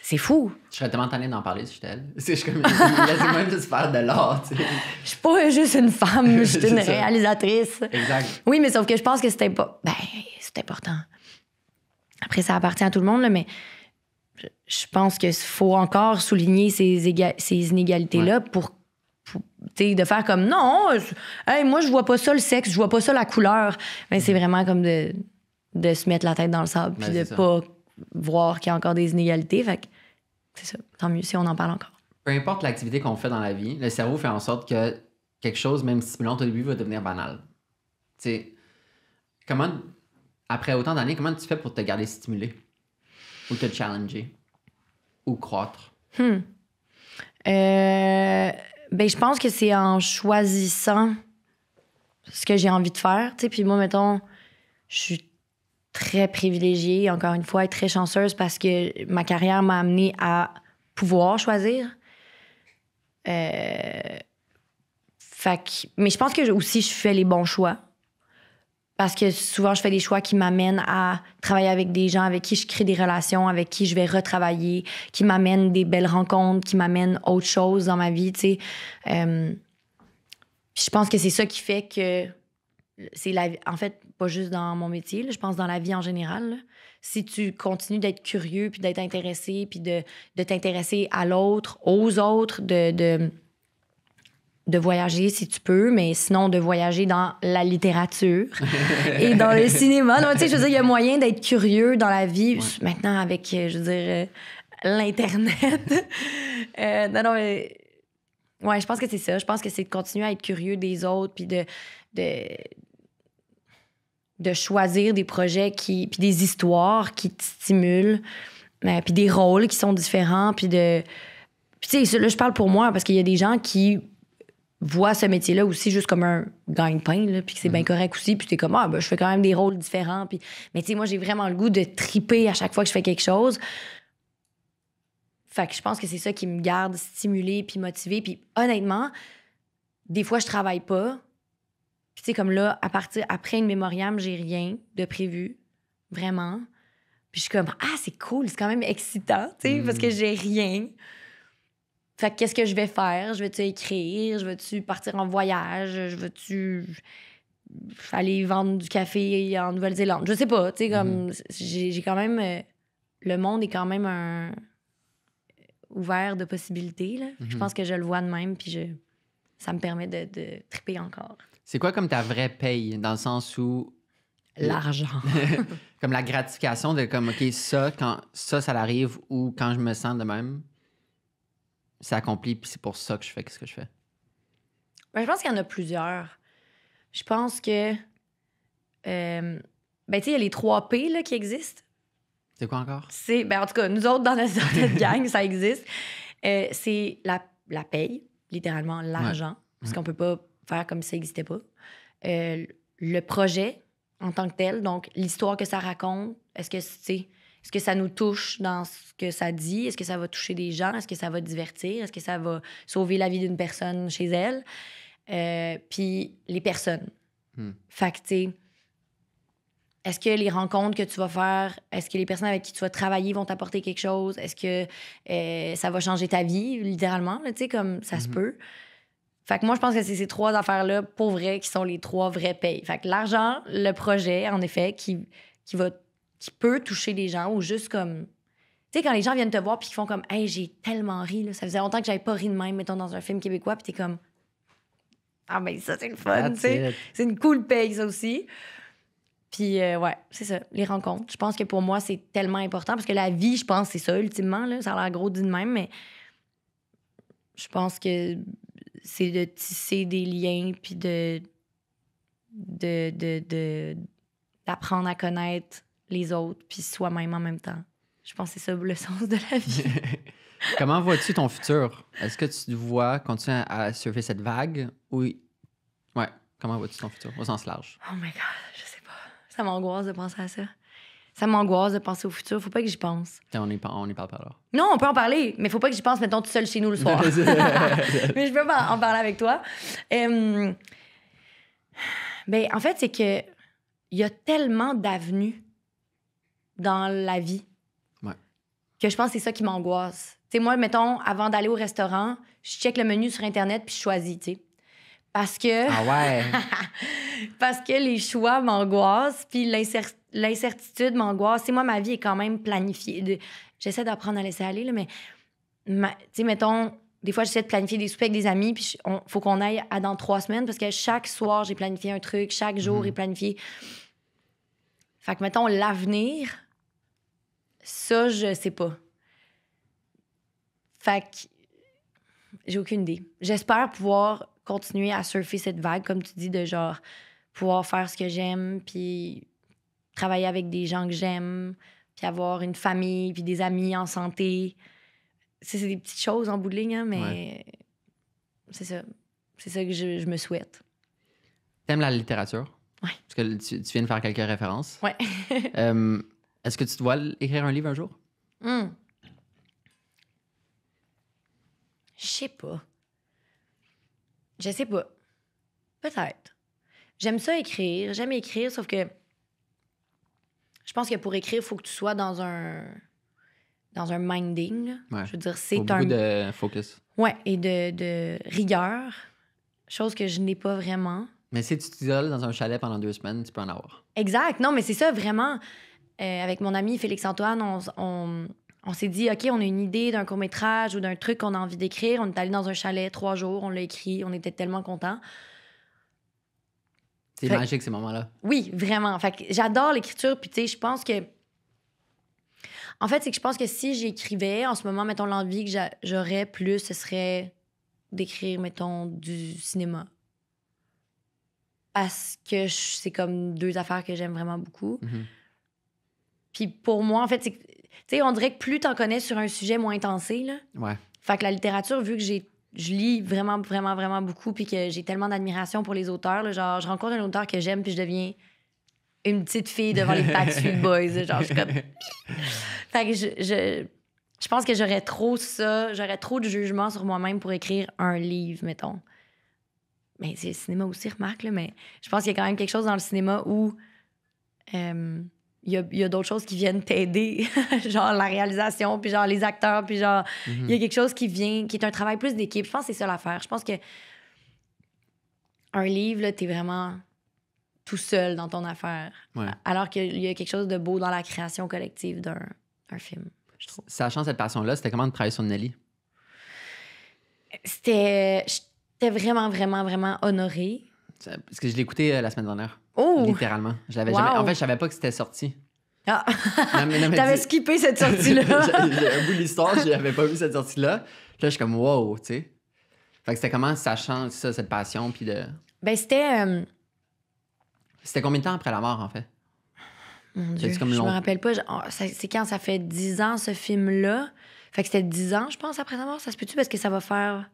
c'est fou. Je serais tellement tannée d'en parler si j'étais elle. C'est comme, laissez-moi juste faire de l'art, tu sais. Je suis pas juste une femme, je suis une réalisatrice. Exact. Oui, mais sauf que je pense que c'était pas. Ben, c'est important. Après, ça appartient à tout le monde, là, mais je pense qu'il faut encore souligner ces, inégalités-là pour, de faire comme non, moi je vois pas ça le sexe, je vois pas ça la couleur. Mais c'est mm-hmm. vraiment comme de, se mettre la tête dans le sable ben, puis de pas voir qu'il y a encore des inégalités. Fait c'est ça, tant mieux si on en parle encore. Peu importe l'activité qu'on fait dans la vie, le cerveau fait en sorte que quelque chose, même stimulant au début, va devenir banal. Tu comment, après autant d'années, comment tu fais pour te garder stimulé? ou te challenger ou croître? Hmm. Euh, ben, je pense que c'est en choisissant ce que j'ai envie de faire. T'sais. Puis moi, mettons, je suis très privilégiée, encore une fois, et très chanceuse parce que ma carrière m'a amenée à pouvoir choisir. Euh, mais je pense que aussi, je fais les bons choix parce que souvent je fais des choix qui m'amènent à travailler avec des gens avec qui je crée des relations, avec qui je vais retravailler, qui m'amènent des belles rencontres, qui m'amènent autre chose dans ma vie, tu sais. Euh, je pense que c'est ça qui fait que c'est la en fait pas juste dans mon métier, je pense dans la vie en général. Si tu continues d'être curieux puis d'être intéressé puis de, de t'intéresser à l'autre, aux autres, de de voyager si tu peux, mais sinon de voyager dans la littérature et dans le cinéma. donc tu sais, je veux dire, il y a moyen d'être curieux dans la vie. Maintenant, avec, euh, je veux dire, euh, l'Internet. Euh, non, non, mais. Ouais, je pense que c'est ça. Je pense que c'est de continuer à être curieux des autres, puis de, de, de choisir des projets qui, puis des histoires qui te stimulent, puis des rôles qui sont différents, puis de. tu sais, là, je parle pour moi parce qu'il y a des gens qui vois ce métier-là aussi juste comme un gagne-pain, puis que c'est bien mhm. correct aussi, puis t'es comme, ah, ben, je fais quand même des rôles différents, puis... Mais tu sais, moi, j'ai vraiment le goût de triper à chaque fois que je fais quelque chose. Fait que je pense que c'est ça qui me garde stimulée, puis motivée, puis honnêtement, des fois, je travaille pas. Puis tu sais, comme là, à partir, après une mémoriam, j'ai rien de prévu, vraiment. Puis je suis comme, ah, c'est cool, c'est quand même excitant, tu sais, parce que mhm. j'ai rien. Fait qu'est-ce que je vais faire? Je vais-tu écrire? Je vais-tu partir en voyage? Je vais-tu aller vendre du café en Nouvelle-Zélande? Je sais pas, tu sais, comme... Mhm. J'ai quand même... Euh, le monde est quand même un... ouvert de possibilités, là. Je mhm. pense que je le vois de même, puis ça me permet de, triper encore. C'est quoi comme ta vraie paye, dans le sens où... L'argent. comme la gratification de comme, OK, ça, quand ça, ça arrive, ou quand je me sens de même c'est accompli, puis c'est pour ça que je fais ce que je fais? Ben, je pense qu'il y en a plusieurs. Je pense que. Euh, ben, tu sais, il y a les trois P qui existent. C'est quoi encore? C'est, ben, en tout cas, nous autres, dans la gang, ça existe. Euh, c'est la, paye, littéralement l'argent, parce qu'on peut pas faire comme si ça n'existait pas. Euh, le projet en tant que tel, donc l'histoire que ça raconte, est-ce que c'est est-ce que ça nous touche dans ce que ça dit? Est-ce que ça va toucher des gens? Est-ce que ça va divertir? Est-ce que ça va sauver la vie d'une personne chez elle? Euh, puis les personnes. Hmm. Fait que, tu est-ce que les rencontres que tu vas faire, est-ce que les personnes avec qui tu vas travailler vont t'apporter quelque chose? Est-ce que euh, ça va changer ta vie, littéralement? Tu sais, comme ça se hmm. peut. Fait que moi, je pense que c'est ces trois affaires-là, pour vrai, qui sont les trois vrais payes. Fait que l'argent, le projet, en effet, qui, qui va qui peut toucher les gens ou juste comme. Tu sais, quand les gens viennent te voir puis qu'ils font comme Hey, j'ai tellement ri, ça faisait longtemps que j'avais pas ri de même, mettons, dans un film québécois, puis t'es comme Ah, ben ça, c'est le fun, tu sais. C'est une cool paye, aussi. Puis, euh, ouais, c'est ça, les rencontres. Je pense que pour moi, c'est tellement important parce que la vie, je pense, c'est ça, ultimement. Là. Ça a l'air gros dit de même, mais je pense que c'est de tisser des liens puis de. de, de d'apprendre à connaître les autres, puis soi-même en même temps. Je pense que c'est ça le sens de la vie. Comment vois-tu ton futur? Est-ce que tu vois continuer à surfer cette vague Oui. Ouais. Comment vois-tu ton futur au sens large? Oh my God, je sais pas. Ça m'angoisse de penser à ça. Ça m'angoisse de penser au futur. Faut pas que j'y pense. On n'y parle pas alors. Non, on peut en parler, mais faut pas que j'y pense, mettons, tout seul chez nous le soir. mais je peux pas en parler avec toi. Euh... Ben, en fait, c'est que il y a tellement d'avenues dans la vie. Ouais. Que je pense que c'est ça qui m'angoisse. Tu sais, moi, mettons, avant d'aller au restaurant, je check le menu sur Internet puis je choisis, tu sais. Parce que. Ah ouais! Parce que les choix m'angoissent puis l'incertitude m'angoisse. c'est moi, ma vie est quand même planifiée. J'essaie d'apprendre à laisser aller, mais. Tu sais, mettons, des fois, j'essaie de planifier des soupers avec des amis, puis il faut qu'on aille dans trois semaines parce que chaque soir, j'ai planifié un truc, chaque jour, j'ai mm-hmm. planifié. Fait que, mettons, l'avenir, ça, je sais pas. Fait que j'ai aucune idée. J'espère pouvoir continuer à surfer cette vague, comme tu dis, de genre pouvoir faire ce que j'aime, puis travailler avec des gens que j'aime, puis avoir une famille, puis des amis en santé. C'est des petites choses en bout de ligne, hein, mais c'est ça. C'est ça que je, me souhaite. T'aimes la littérature? Oui. Parce que tu, viens de faire quelques références. Oui. Euh, est-ce que tu dois vois écrire un livre un jour? Hmm. Je sais pas. Je sais pas. Peut-être. J'aime ça écrire. J'aime écrire, sauf que je pense que pour écrire, il faut que tu sois dans un dans un minding. Je veux dire, c'est un. de focus. Ouais, et de, de, rigueur. Chose que je n'ai pas vraiment. Mais si tu t'isoles dans un chalet pendant deux semaines, tu peux en avoir. Exact. Non, mais c'est ça, vraiment. Euh, avec mon ami Félix-Antoine, on, s'est dit, OK, on a une idée d'un court-métrage ou d'un truc qu'on a envie d'écrire. On est allé dans un chalet trois jours, on l'a écrit, on était tellement contents. C'est magique ces moments-là. Oui, vraiment. j'adore l'écriture, puis tu sais, je pense que. En fait, c'est que je pense que si j'écrivais, en ce moment, mettons, l'envie que j'aurais plus, ce serait d'écrire, mettons, du cinéma. Parce que c'est comme deux affaires que j'aime vraiment beaucoup. Mm-hmm. Puis pour moi, en fait, c'est tu sais, on dirait que plus t'en connais sur un sujet, moins intensé. là. Ouais. Fait que la littérature, vu que j'ai je lis vraiment, vraiment, vraiment beaucoup, puis que j'ai tellement d'admiration pour les auteurs. Là, genre, je rencontre un auteur que j'aime, puis je deviens une petite fille devant les Backstreet Boys. genre, je suis comme... fait que je, pense que j'aurais trop ça, j'aurais trop de jugement sur moi-même pour écrire un livre, mettons. Mais c'est le cinéma aussi, remarque, là, mais je pense qu'il y a quand même quelque chose dans le cinéma où... Euh, il y a, d'autres choses qui viennent t'aider, genre la réalisation, puis genre les acteurs, puis genre, il y a mhm. quelque chose qui vient, qui est un travail plus d'équipe. Je pense que c'est ça l'affaire. Je pense que un livre, là, t'es vraiment tout seul dans ton affaire. Ouais. Alors qu'il y a quelque chose de beau dans la création collective d'un film, je trouve. Sachant cette passion-là, c'était comment de travailler sur Nelly? C'était. J'étais vraiment, vraiment, vraiment honorée. Parce que je l'ai écouté euh, la semaine dernière. Oh! Littéralement. En fait, je savais pas que c'était sorti. Ah! T'avais skippé cette sortie-là. Au bout de l'histoire, j'avais pas vu cette sortie-là. Là, je suis comme, wow, tu sais. Fait que c'était comment ça change, ça, cette passion, puis de... Ben, c'était... Euh, c'était combien de temps après la mort, en fait? je me rappelle pas. Oh, c'est quand ça fait 10 ans, ce film-là. Fait que c'était 10 ans, je pense, après la mort. Ça se peut-tu? Parce que ça va faire...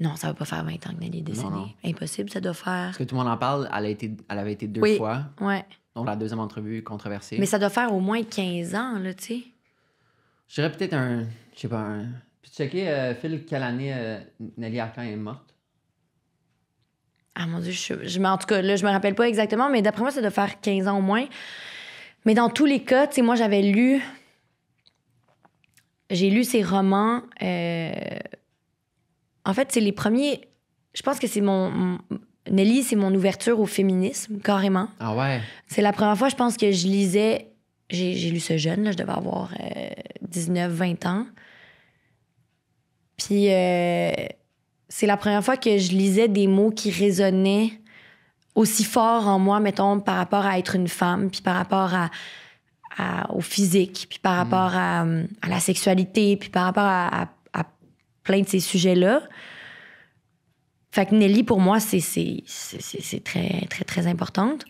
Non, ça va pas faire 20 ans que Nelly est décédée. Impossible, ça doit faire. Parce que tout le monde en parle, elle, a été, elle avait été deux oui. fois. Ouais. Donc la deuxième entrevue controversée. Mais ça doit faire au moins 15 ans, là, tu sais. Je peut-être un. Je sais pas, un. Puis tu euh, Phil, quelle année euh, Nelly Arcan est morte? Ah mon Dieu, je, je, en tout cas, là, je me rappelle pas exactement, mais d'après moi, ça doit faire 15 ans au moins. Mais dans tous les cas, tu sais, moi, j'avais lu. J'ai lu ses romans. Euh, en fait, c'est les premiers. Je pense que c'est mon, Nelly, c'est mon ouverture au féminisme, carrément. Ah ouais? C'est la première fois, je pense, que je lisais. J'ai lu ce jeune, là, je devais avoir 19, euh, 20 ans. Puis euh, c'est la première fois que je lisais des mots qui résonnaient aussi fort en moi, mettons, par rapport à être une femme, puis par rapport à, au physique, puis par hmm. rapport à, la sexualité, puis par rapport à plein de ces sujets-là. Fait que Nelly, pour moi, c'est très, très, très importante.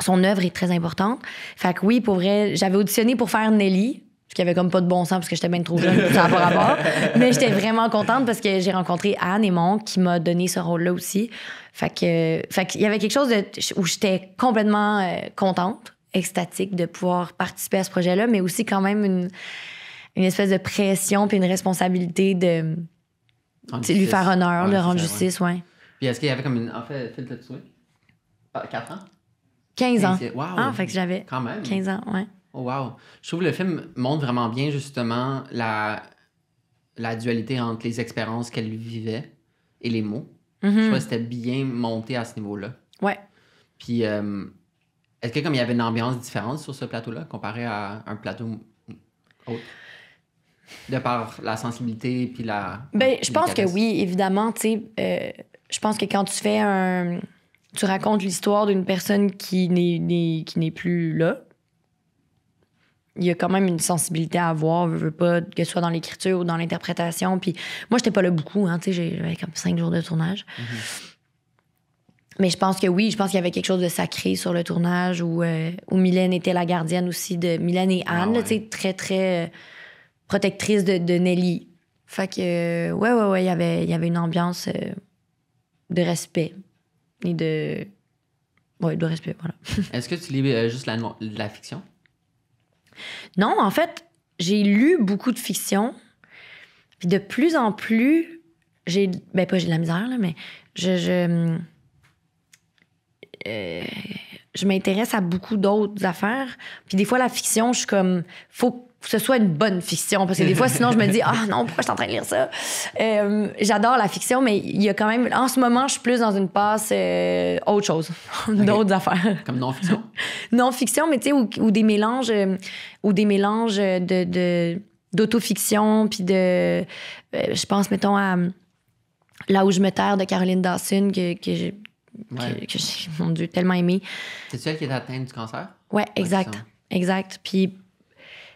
Son œuvre est très importante. Fait que oui, pour vrai, j'avais auditionné pour faire Nelly, ce qui avait comme pas de bon sens parce que j'étais bien trop jeune, ça à rapport. Mais j'étais vraiment contente parce que j'ai rencontré Anne et Mon qui m'a donné ce rôle-là aussi. Fait que, fait qu'il y avait quelque chose où j'étais complètement euh, contente, extatique de pouvoir participer à ce projet-là, mais aussi quand même une une espèce de pression puis une responsabilité de lui faire honneur, de rendre justice, ouais. Puis est-ce qu'il y avait comme une. En fait, tu 4 ah, ans? 15 ans. Wow. Ah, fait que j'avais. Quand même. 15 ans, ouais. Oh, wow. Je trouve que le film montre vraiment bien, justement, la, la dualité entre les expériences qu'elle vivait et les mots. Mm-hmm. Je trouve c'était bien monté à ce niveau-là. Ouais. Puis, euh, est-ce que comme il y avait une ambiance différente sur ce plateau-là comparé à un plateau autre? de par la sensibilité puis la. Ben, je pense que oui, évidemment, tu sais, euh, je pense que quand tu fais un. Tu racontes l'histoire d'une personne qui n'est, qui n'est plus là. Il y a quand même une sensibilité à avoir, veut, veux pas, que ce soit dans l'écriture ou dans l'interprétation. Puis moi, j'étais pas là beaucoup, hein, tu sais, j'avais comme cinq jours de tournage. Mm-hmm. Mais je pense que oui, je pense qu'il y avait quelque chose de sacré sur le tournage où, euh, où Mylène était la gardienne aussi de Mylène et ah Anne, tu sais, très, très euh, protectrice de, Nelly. Fait que, euh, ouais, ouais, ouais, y il y avait une ambiance euh, de respect et de. Ouais, de respect, voilà. Est-ce que tu lis euh, juste la, la fiction? Non, en fait, j'ai lu beaucoup de fiction. Puis de plus en plus, j'ai. Ben, pas j'ai de la misère, là, mais je. Je, je m'intéresse à beaucoup d'autres affaires. Puis des fois, la fiction, je suis comme. Faut que ce soit une bonne fiction. Parce que des fois, sinon, je me dis, ah non, pourquoi je suis en train de lire ça? Euh, j'adore la fiction, mais il y a quand même. En ce moment, je suis plus dans une passe euh, autre chose, d'autres affaires. Comme non-fiction? non-fiction, mais tu sais, ou, des mélanges, ou des mélanges euh, de. d'autofiction, puis de. je pense, mettons, à. Hum, Là où je me terre de Caroline Dawson, que, que, que, j'ai, mon Dieu, tellement aimé. C'est celle qui est atteinte du cancer? Ouais, exact. Exact. Puis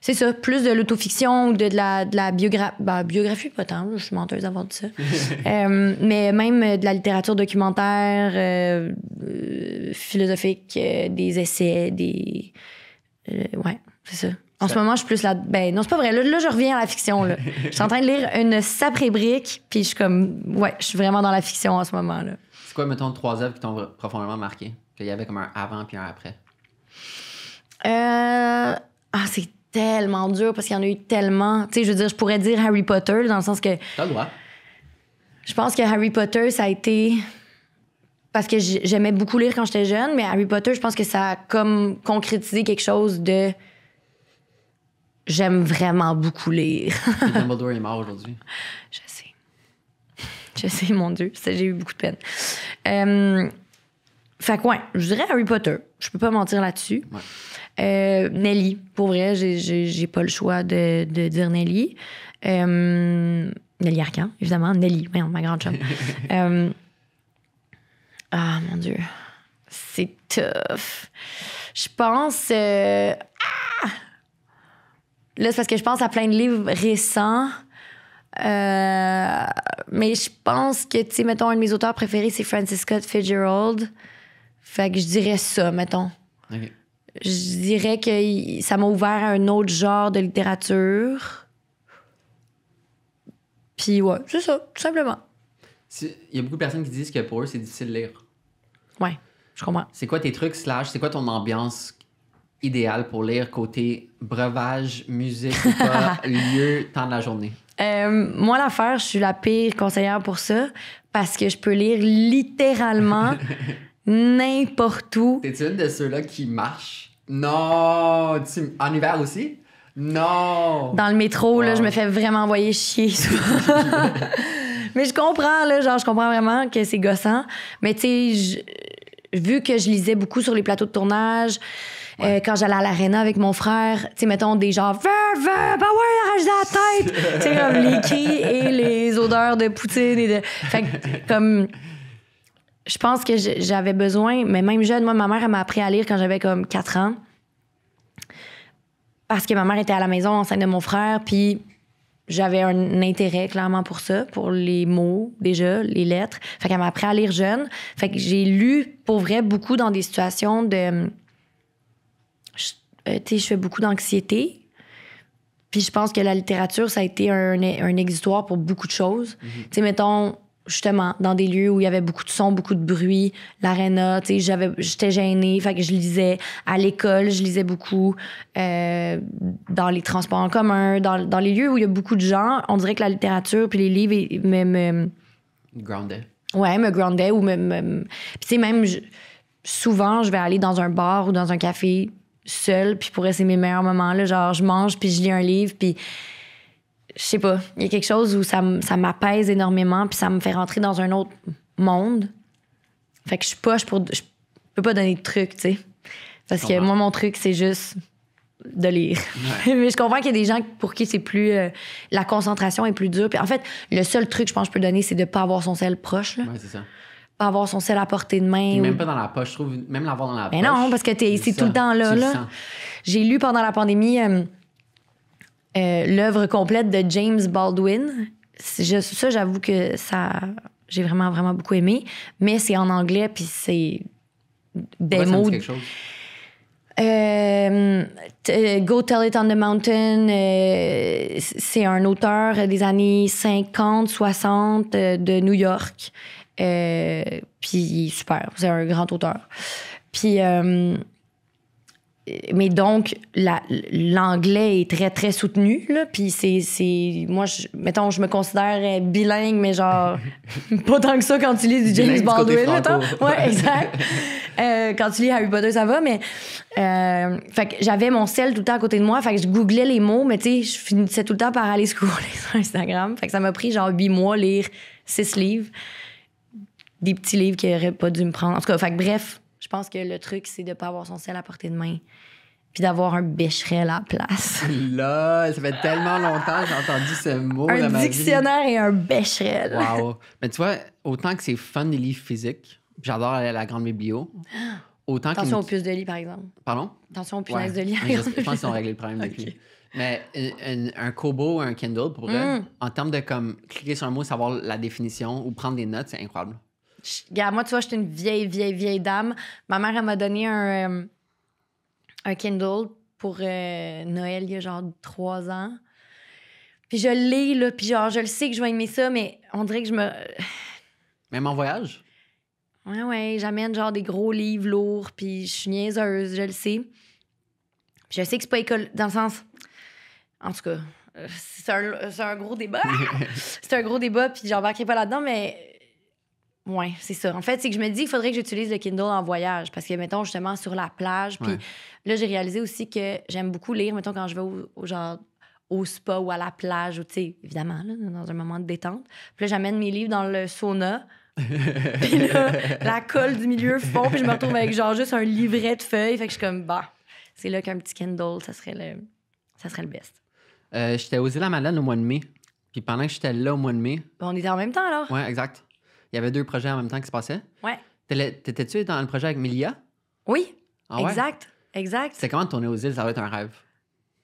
c'est ça, plus de l'autofiction ou de, la, de la bah, biographie, pas tant, hein, je suis menteuse d'avoir dit ça. Euh, mais même euh, de la littérature documentaire, euh, philosophique, des essais, des. ouais, c'est ça. En ce moment, je suis plus là. Ben non, c'est pas vrai. Là, je reviens à la fiction. Là. je suis en train de lire une sapré brique, puis je suis comme. Ouais, je suis vraiment dans la fiction en ce moment. là. C'est quoi, mettons, trois œuvres qui t'ont profondément marqué? Il y avait comme un avant puis un après. Euh. Ah, c'est tellement dur parce qu'il y en a eu tellement. Tu sais, je veux dire, je pourrais dire Harry Potter dans le sens que. le droit. Je pense que Harry Potter, ça a été. Parce que j'aimais beaucoup lire quand j'étais jeune, mais Harry Potter, je pense que ça a comme concrétisé quelque chose de. J'aime vraiment beaucoup lire. Dumbledore est mort aujourd'hui. Je sais. Je sais, mon Dieu. J'ai eu beaucoup de peine. Euh... Fait que, ouais, je dirais Harry Potter. Je peux pas mentir là-dessus. Ouais. Euh, Nelly, pour vrai, j'ai pas le choix de, dire Nelly. Euh, Nelly Arcan, évidemment. Nelly, ma grande chum. Euh, ah, mon Dieu. C'est tough. Je pense. Ah! Là, c'est parce que je pense à plein de livres récents. Mais je pense que, tu sais, mettons, un de mes auteurs préférés, c'est Francis Scott Fitzgerald. Fait que je dirais ça, mettons. ok je dirais que ça m'a ouvert à un autre genre de littérature. Puis ouais, c'est ça, tout simplement. Il y a beaucoup de personnes qui disent que pour eux, c'est difficile de lire. Ouais, je comprends. C'est quoi tes trucs, slash, c'est quoi ton ambiance idéale pour lire côté breuvage, musique, ou pas, lieu, temps de la journée? Euh, moi, l'affaire, je suis la pire conseillère pour ça parce que je peux lire littéralement n'importe où. tes une de ceux-là qui marche? Non! En hiver aussi? Non! Dans le métro, là, je me fais vraiment envoyer chier. mais je comprends, là, genre, je comprends vraiment que c'est gossant. Mais tu sais, vu que je lisais beaucoup sur les plateaux de tournage, euh, quand j'allais à l'aréna avec mon frère, tu sais, mettons des genres « bah ouais, arrache la tête! » Tu sais, comme les cris et les odeurs de poutine et de... Fait comme je pense que j'avais besoin, mais même jeune, moi, ma mère, elle m'a appris à lire quand j'avais comme 4 ans. Parce que ma mère était à la maison enceinte de mon frère, puis j'avais un intérêt clairement pour ça, pour les mots déjà, les lettres. Fait qu'elle m'a appris à lire jeune. Fait que j'ai lu pour vrai beaucoup dans des situations de. Euh, tu sais, je fais beaucoup d'anxiété. Puis je pense que la littérature, ça a été un, un, exutoire pour beaucoup de choses. Mhm. Tu sais, mettons, justement dans des lieux où il y avait beaucoup de son, beaucoup de bruit, l'aréna, tu sais, j'avais j'étais gênée, fait que je lisais à l'école, je lisais beaucoup euh, dans les transports en commun, dans, dans, les lieux où il y a beaucoup de gens, on dirait que la littérature puis les livres me, me Ouais, me groundait ou me, tu sais même souvent je vais aller dans un bar ou dans un café seul puis pour rester mes meilleurs moments là, genre je mange puis je lis un livre puis je sais pas, il y a quelque chose où ça, ça m'apaise énormément, puis ça me fait rentrer dans un autre monde. Fait que je suis poche pour. Je peux pas donner de trucs, tu sais. Parce que moi, mon truc, c'est juste de lire. Mais je comprends qu'il y a des gens pour qui c'est plus. Euh, la concentration est plus dure. Puis en fait, le seul truc, je pense, que je peux donner, c'est de pas avoir son sel proche. Là. Ouais, c'est ça avoir son sel à portée de main. Même pas dans la poche, je trouve. Même l'avoir dans la poche. Mais non, parce que es, c'est tout le temps là. là. J'ai lu pendant la pandémie, euh, euh, l'œuvre complète de James Baldwin. Je, ça, j'avoue que ça, j'ai vraiment, vraiment beaucoup aimé. Mais c'est en anglais, puis c'est des mots. Euh, euh, Go Tell It on the Mountain, c'est un auteur des années 50, 60 de New York. puis super, c'est un grand auteur. Puis mais donc, l'anglais est très, très soutenu. Là, puis c'est. Moi, je, mettons, je me considère euh, bilingue, mais genre, pas tant que ça quand tu lis du James Baldwin. Du ouais, exact. Euh, quand tu lis Harry Potter, ça va, mais. Euh, fait que j'avais mon sel tout le temps à côté de moi. Fait que je googlais les mots, mais tu sais, je finissais tout le temps par aller scroller sur Instagram. Fait que ça m'a pris genre huit mois lire six livres. Des petits livres qui n'auraient pas dû me prendre. En tout cas, fait que bref je pense que le truc, c'est de ne pas avoir son sel à portée de main puis d'avoir un bécherel à la place. Là, ça fait tellement longtemps que j'ai entendu ce mot. Un dictionnaire et un bécherel. Wow. Mais tu vois, autant que c'est fun les livres physiques, j'adore aller à la grande biblio. Ah! Autant Attention aux puces de lit, par exemple. Pardon? Attention aux punaises de lit. je, pense qu'ils ont réglé le problème depuis. Mais un, Kobo ou un Kindle, pour eux, mm. en termes de comme cliquer sur un mot, savoir la définition ou prendre des notes, c'est incroyable. Regarde, moi, tu vois, je suis une vieille, vieille, vieille dame. Ma mère, elle m'a donné un, euh, Kindle pour euh, Noël il y a genre trois ans. Puis je lis là, puis genre, je le sais que je vais aimer ça, mais on dirait que je me. Même en voyage? Ouais, ouais, j'amène genre des gros livres lourds, puis je suis niaiseuse, je le sais. je sais que c'est pas école, dans le sens. En tout cas, euh, c'est un, un, gros débat. c'est un gros débat, puis j'embarquerai pas là-dedans, mais oui, c'est ça. En fait, c'est que je me dis qu'il faudrait que j'utilise le Kindle en voyage parce que, mettons, justement, sur la plage. Puis là, j'ai réalisé aussi que j'aime beaucoup lire, mettons, quand je vais au, genre au spa ou à la plage, ou tu sais, évidemment, là, dans un moment de détente. Puis là, j'amène mes livres dans le sauna. puis là, la colle du milieu fond, puis je me retrouve avec genre juste un livret de feuilles. Fait que je suis comme, bah, c'est là qu'un petit Kindle, ça serait le, ça serait le best. Euh, j'étais aux îles à Madeleine au mois de mai. Puis pendant que j'étais là au mois de mai. Ben, on était en même temps alors? Oui, exact. Il y avait deux projets en même temps qui se passaient. Ouais. T'étais-tu dans le projet avec Milia? Oui. Ah exact. Exact. C'était comment tourner aux îles? Ça va être un rêve.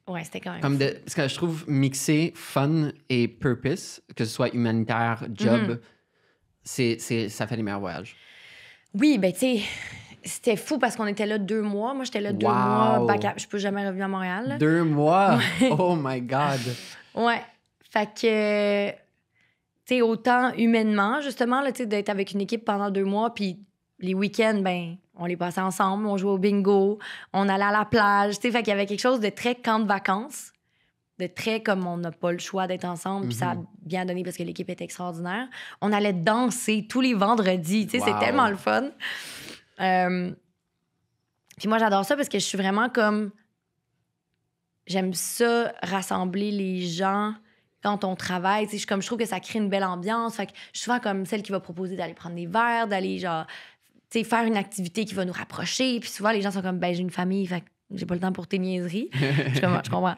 Ouais, c'était quand même. parce que je trouve mixer fun et purpose, que ce soit humanitaire, job, mhm. c'est, ça fait les meilleurs voyages. Oui, ben tu sais, c'était fou parce qu'on était là deux mois. Moi, j'étais là deux mois. Back ne je peux jamais revenir à Montréal. Deux mois? Oh my God! ouais. Fait que c'est autant humainement, justement, là, d'être avec une équipe pendant deux mois, puis les week-ends, ben, on les passait ensemble, on jouait au bingo, on allait à la plage, tu fait qu'il y avait quelque chose de très camp de vacances, de très comme on n'a pas le choix d'être ensemble, puis ça a mhm. bien donné parce que l'équipe est extraordinaire. On allait danser tous les vendredis, tu sais, c'est tellement le fun. Euh, puis moi, j'adore ça parce que je suis vraiment comme. J'aime ça, rassembler les gens dans ton travail. je, comme, je trouve que ça crée une belle ambiance. Fait que je suis souvent comme celle qui va proposer d'aller prendre des verres, d'aller genre, faire une activité qui va nous rapprocher. Puis souvent, les gens sont comme, ben, j'ai une famille, fait j'ai pas le temps pour tes niaiseries. je comprends.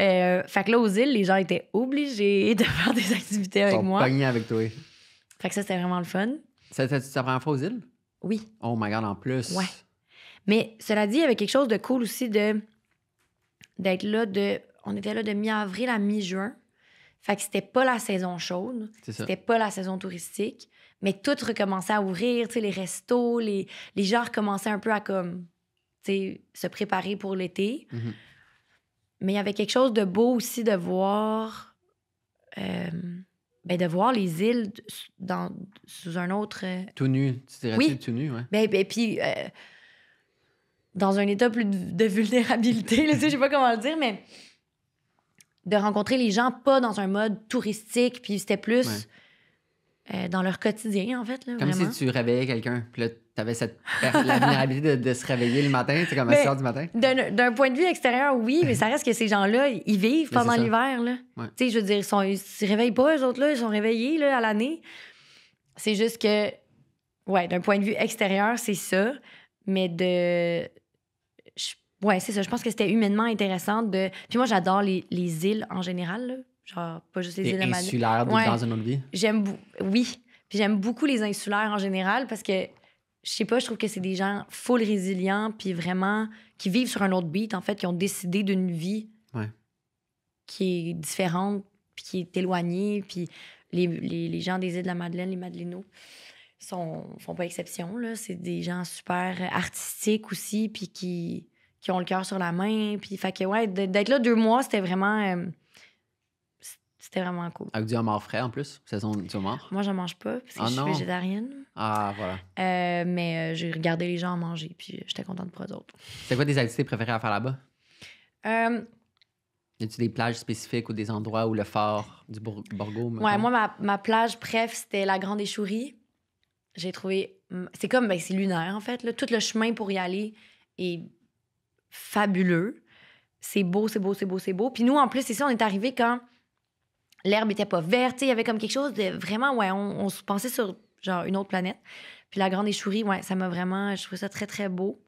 Euh, fait que là, aux îles, les gens étaient obligés de faire des activités avec moi. Ils avec toi. Fait que ça, c'était vraiment le fun. C'était ta première fois aux îles? Oui. Oh my God, en plus. Ouais. Mais cela dit, il y avait quelque chose de cool aussi de d'être là de... On était là de mi-avril à mi-juin. Fait que c'était pas la saison chaude, c'était pas la saison touristique, mais tout recommençait à ouvrir, tu sais, les restos, les, les gens recommençaient un peu à comme, se préparer pour l'été. Mm-hmm. Mais il y avait quelque chose de beau aussi de voir, euh, ben de voir les îles dans, sous un autre. Euh, tout nu, tu oui. tout nu, ouais. Ben, ben puis euh, dans un état plus de, vulnérabilité, je sais pas comment le dire, mais de rencontrer les gens pas dans un mode touristique, puis c'était plus euh, dans leur quotidien, en fait. comme si tu réveillais quelqu'un, puis là, tu cette, la vulnérabilité de, se réveiller le matin, c'est comme à 6 du matin. D'un point de vue extérieur, oui, mais ça reste que ces gens-là, ils vivent pendant l'hiver. là. Tu sais, je veux dire, ils, se réveillent pas, eux autres-là, ils sont réveillés là, à l'année. C'est juste que, ouais, d'un point de vue extérieur, c'est ça, mais de Ouais, c'est ça. Je pense que c'était humainement intéressant de. Puis moi, j'adore les, îles en général, genre pas juste les, les îles insulaires dans une autre vie. J'aime oui. Puis j'aime beaucoup les insulaires en général parce que je sais pas, je trouve que c'est des gens full résilients puis vraiment qui vivent sur un autre beat en fait, qui ont décidé d'une vie qui est différente puis qui est éloignée puis les, gens des îles de la Madeleine, les Madelinos, sont font pas exception là, c'est des gens super artistiques aussi puis qui qui ont le cœur sur la main. Puis, fait que, ouais, d'être là deux mois, c'était vraiment. Euh, c'était vraiment cool. Avec du homard frais en plus, saison du homard. Moi, je mange pas parce que ah je suis végétarienne. Ah, voilà. Euh, mais euh, j'ai regardé les gens manger, puis j'étais contente pour eux autres. C'est quoi des activités préférées à faire là-bas? Y a-tu des plages spécifiques ou des endroits où le phare du Borgo? Ouais, moi, ma, plage, bref, c'était la Grande Échourie. J'ai trouvé. C'est comme, ben, c'est lunaire en fait. Là. Tout le chemin pour y aller est fabuleux. C'est beau, c'est beau, c'est beau, c'est beau. Puis nous, en plus, c'est ça, on est arrivé quand l'herbe était pas verte. Il y avait comme quelque chose de vraiment, ouais, on, se pensait sur genre une autre planète. Puis la grande échourie, ouais, ça m'a vraiment, je trouvais ça très, très beau.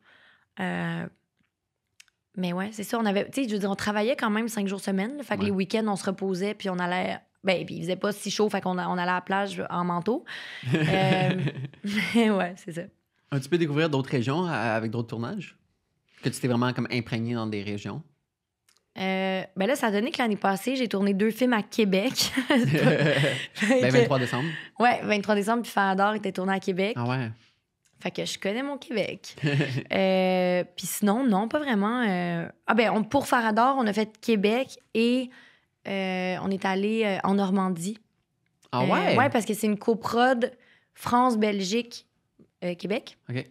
Euh, mais ouais, c'est ça, on avait, tu sais, je veux dire, on travaillait quand même cinq jours semaine. fait que les week-ends, on se reposait, puis on allait ben, puis il faisait pas si chaud, fait qu'on on allait à la plage en manteau. Euh, ouais, c'est ça. As-tu peu découvrir d'autres régions avec d'autres tournages? que tu t'es vraiment comme imprégné dans des régions? Euh, ben là, ça a donné que l'année passée, j'ai tourné deux films à Québec. ben, 23 décembre. Ouais, 23 décembre, puis Fandor était tourné à Québec. Ah ouais. Fait que je connais mon Québec. Euh, puis sinon, non, pas vraiment. Euh. Ah ben, pour Farador, on a fait Québec et euh, on est allé en Normandie. Ah ouais? ouais, parce que c'est une coprode France-Belgique-Québec. OK.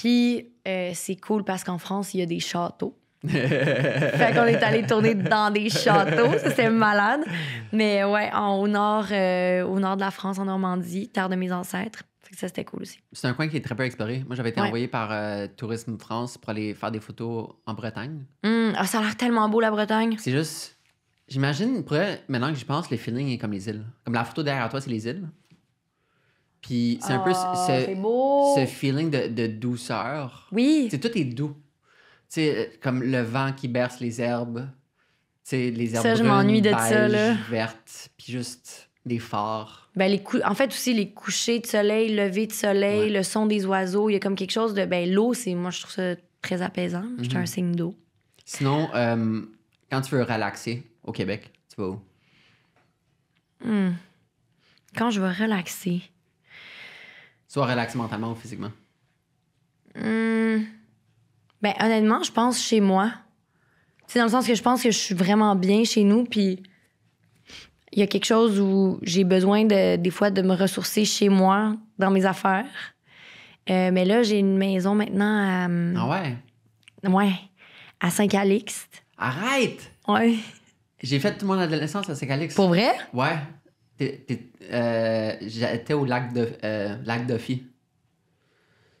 Puis euh, c'est cool parce qu'en France, il y a des châteaux. fait qu'on est allé tourner dans des châteaux, c'était malade. Mais ouais, au, nord, euh, au nord de la France, en Normandie, terre de mes ancêtres. ça, c'était cool aussi. C'est un coin qui est très peu exploré. Moi, j'avais été envoyé par euh, Tourisme France pour aller faire des photos en Bretagne. Hum, ah, ça a l'air tellement beau, la Bretagne. C'est juste. J'imagine, maintenant que j'y pense, les feelings est comme les îles. Comme la photo derrière toi, c'est les îles. Puis c'est un peu ce, ah, feeling de, douceur. Oui. c'est tout est doux. sais euh, comme le vent qui berce les herbes. sais les herbes ça, je m'ennuie de ça, vertes, puis juste des phares. Ben, en fait, aussi, les couchers de soleil, le lever de soleil, le son des oiseaux, il y a comme quelque chose de... Ben, l'eau, c'est... Moi, je trouve ça très apaisant. C'est un mhm. signe d'eau. Sinon, euh, quand tu veux relaxer au Québec, tu vas où? Hmm. Quand je veux relaxer... Soit relax mentalement ou physiquement? Hum, ben, honnêtement, je pense chez moi. C'est dans le sens que je pense que je suis vraiment bien chez nous, puis il y a quelque chose où j'ai besoin de, des fois de me ressourcer chez moi dans mes affaires. Euh, mais là, j'ai une maison maintenant à. Hmm, ah ouais? Ouais. À Saint-Calixte. Arrête! Ouais. J'ai fait toute mon adolescence à Saint-Calixte. Pour vrai? Ouais. Euh, j'étais au lac de euh, lac Duffy.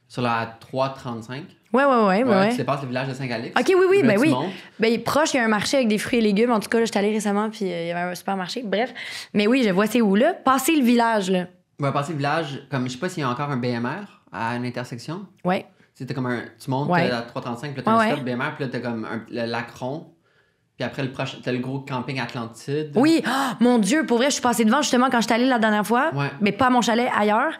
Sur la 335. Ouais, ouais, ouais. ouais, ouais. Tu le village de saint galix OK, oui, oui, ben oui. Ben, proche, il y a un marché avec des fruits et légumes. En tout cas, je suis allée récemment, puis euh, il y avait un supermarché. Bref. Mais oui, je vois c'est où, là. Passer le village, là. Ouais, passer le village, comme je sais pas s'il y a encore un BMR à une intersection. Ouais. C'était comme un. Tu montes la à 335, puis là, t'as un stop BMR, puis là, t'as comme le lac rond. Puis après, le prochain, t'as le gros camping Atlantide. Oui, ah, mon Dieu, pour vrai, je suis passée devant justement quand je suis allée la dernière fois, ouais. mais pas à mon chalet, ailleurs.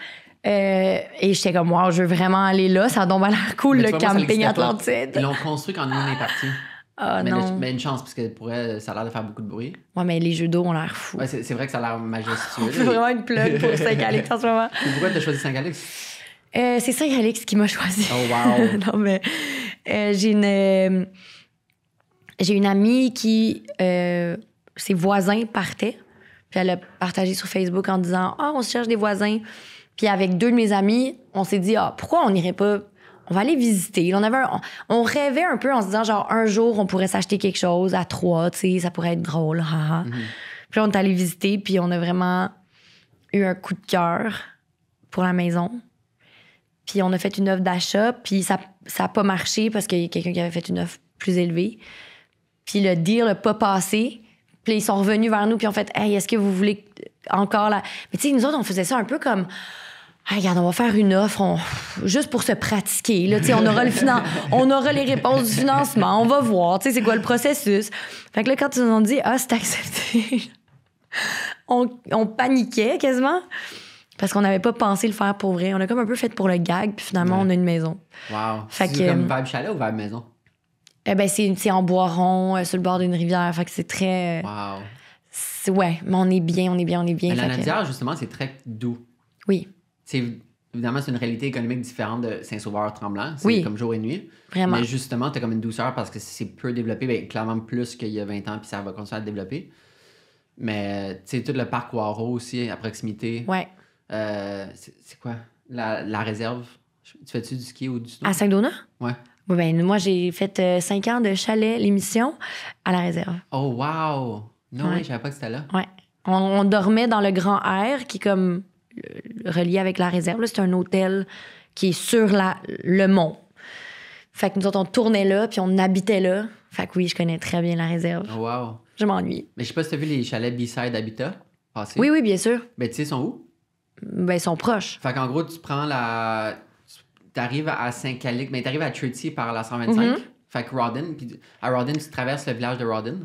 Euh, et j'étais comme, wow, je veux vraiment aller là, ça a donc l'air cool, le camping Atlantide. Ils l'ont construit quand nous, on est parti. Ah, mais, non. mais une chance, parce que pour ça a l'air de faire beaucoup de bruit. Ouais, mais les jeux d'eau ont l'air fous. Ouais, c'est vrai que ça a l'air majestueux. C'est vraiment une plug pour Saint-Alex en ce moment. pourquoi t'as choisi Saint-Alex? Euh, c'est Saint-Alex qui m'a choisi. Oh, wow. non, mais euh, j'ai une euh, j'ai une amie qui, euh, ses voisins partaient. Puis elle a partagé sur Facebook en disant Ah, on se cherche des voisins. Puis avec deux de mes amis, on s'est dit Ah, pourquoi on n'irait pas on va aller visiter. On, avait on, rêvait un peu en se disant, genre, un jour, on pourrait s'acheter quelque chose à trois, tu sais, ça pourrait être drôle, mhm. Puis on est allé visiter, puis on a vraiment eu un coup de cœur pour la maison. Puis on a fait une offre d'achat, puis ça n'a pas marché parce qu'il y a quelqu'un qui avait fait une offre plus élevée. Puis le dire, le pas passé. Puis ils sont revenus vers nous, puis ont fait Hey, est-ce que vous voulez encore la. Mais tu sais, nous autres, on faisait ça un peu comme. Hey, regarde, on va faire une offre juste pour se pratiquer. Là, on, aura le finan... on aura les réponses du financement, on va voir, Tu sais, c'est quoi le processus. Fait que là, quand ils nous ont dit, ah, c'est accepté, on... paniquait quasiment parce qu'on n'avait pas pensé le faire pour vrai. On a comme un peu fait pour le gag, puis finalement, on a une maison. Wow. Fait que, comme euh, Vibe Chalet ou Vibe Maison? Eh ben, c'est en bois rond, euh, sur le bord d'une rivière. Fait que c'est très. Euh, wow. Ouais, mais on est bien, on est bien, on est bien. la Nadia, justement, c'est très doux. Oui. C'est. Évidemment, c'est une réalité économique différente de Saint-Sauveur-Tremblant. C'est oui. comme jour et nuit. Vraiment. Mais justement, tu as comme une douceur parce que c'est peu développé, bien, clairement plus qu'il y a 20 ans, puis ça va continuer à développer. Mais tu sais, tout le parc Waro aussi, à proximité. Ouais. Euh, c'est quoi la, la réserve Tu fais-tu du ski ou du snow À Saint-Donat Ouais. Ben, moi, j'ai fait euh, cinq ans de chalet, l'émission, à la réserve. Oh, wow! Non, je ne savais pas que c'était là. Ouais. On, dormait dans le grand air qui est comme relié avec la réserve. C'est un hôtel qui est sur la, le mont. Fait que nous autres, on tournait là, puis on habitait là. Fait que oui, je connais très bien la réserve. Oh, wow. Je m'ennuie. Mais je sais pas si as vu les chalets B-side Habitat passer. Oui, oui, bien sûr. Mais ben, tu sais, ils sont où? Ben, ils sont proches. Fait qu'en gros, tu prends la t'arrives à Saint-Calic, mais t'arrives à Chertie par la 125. Mm-hmm. Fait que puis à Rodin, tu traverses le village de Rodin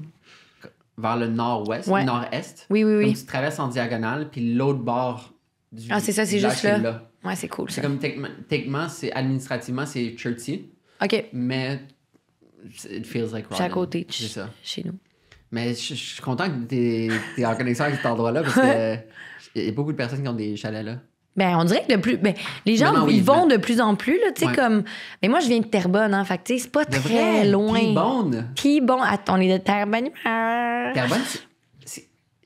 vers le nord-ouest, nord-est. Oui, oui, oui. Donc, tu traverses en diagonale, puis l'autre bord du Ah, c'est ça, c'est juste là. Ouais, c'est cool. C'est comme techniquement, c'est administrativement, c'est Churchy. OK. Mais it feels like Rodden. C'est côté. C'est ça. Chez nous. Mais je, suis content que tu es, es en connexion avec cet endroit-là parce qu'il y a beaucoup de personnes qui ont des chalets là. Ben, on dirait que de plus. Ben, les gens, ils vont de plus en plus, là, tu sais, comme. Mais moi, je viens de Terrebonne, hein, fait tu sais, c'est pas de très vrai, loin. Terrebonne bon Attends, on est de Terrebonne. Terrebonne,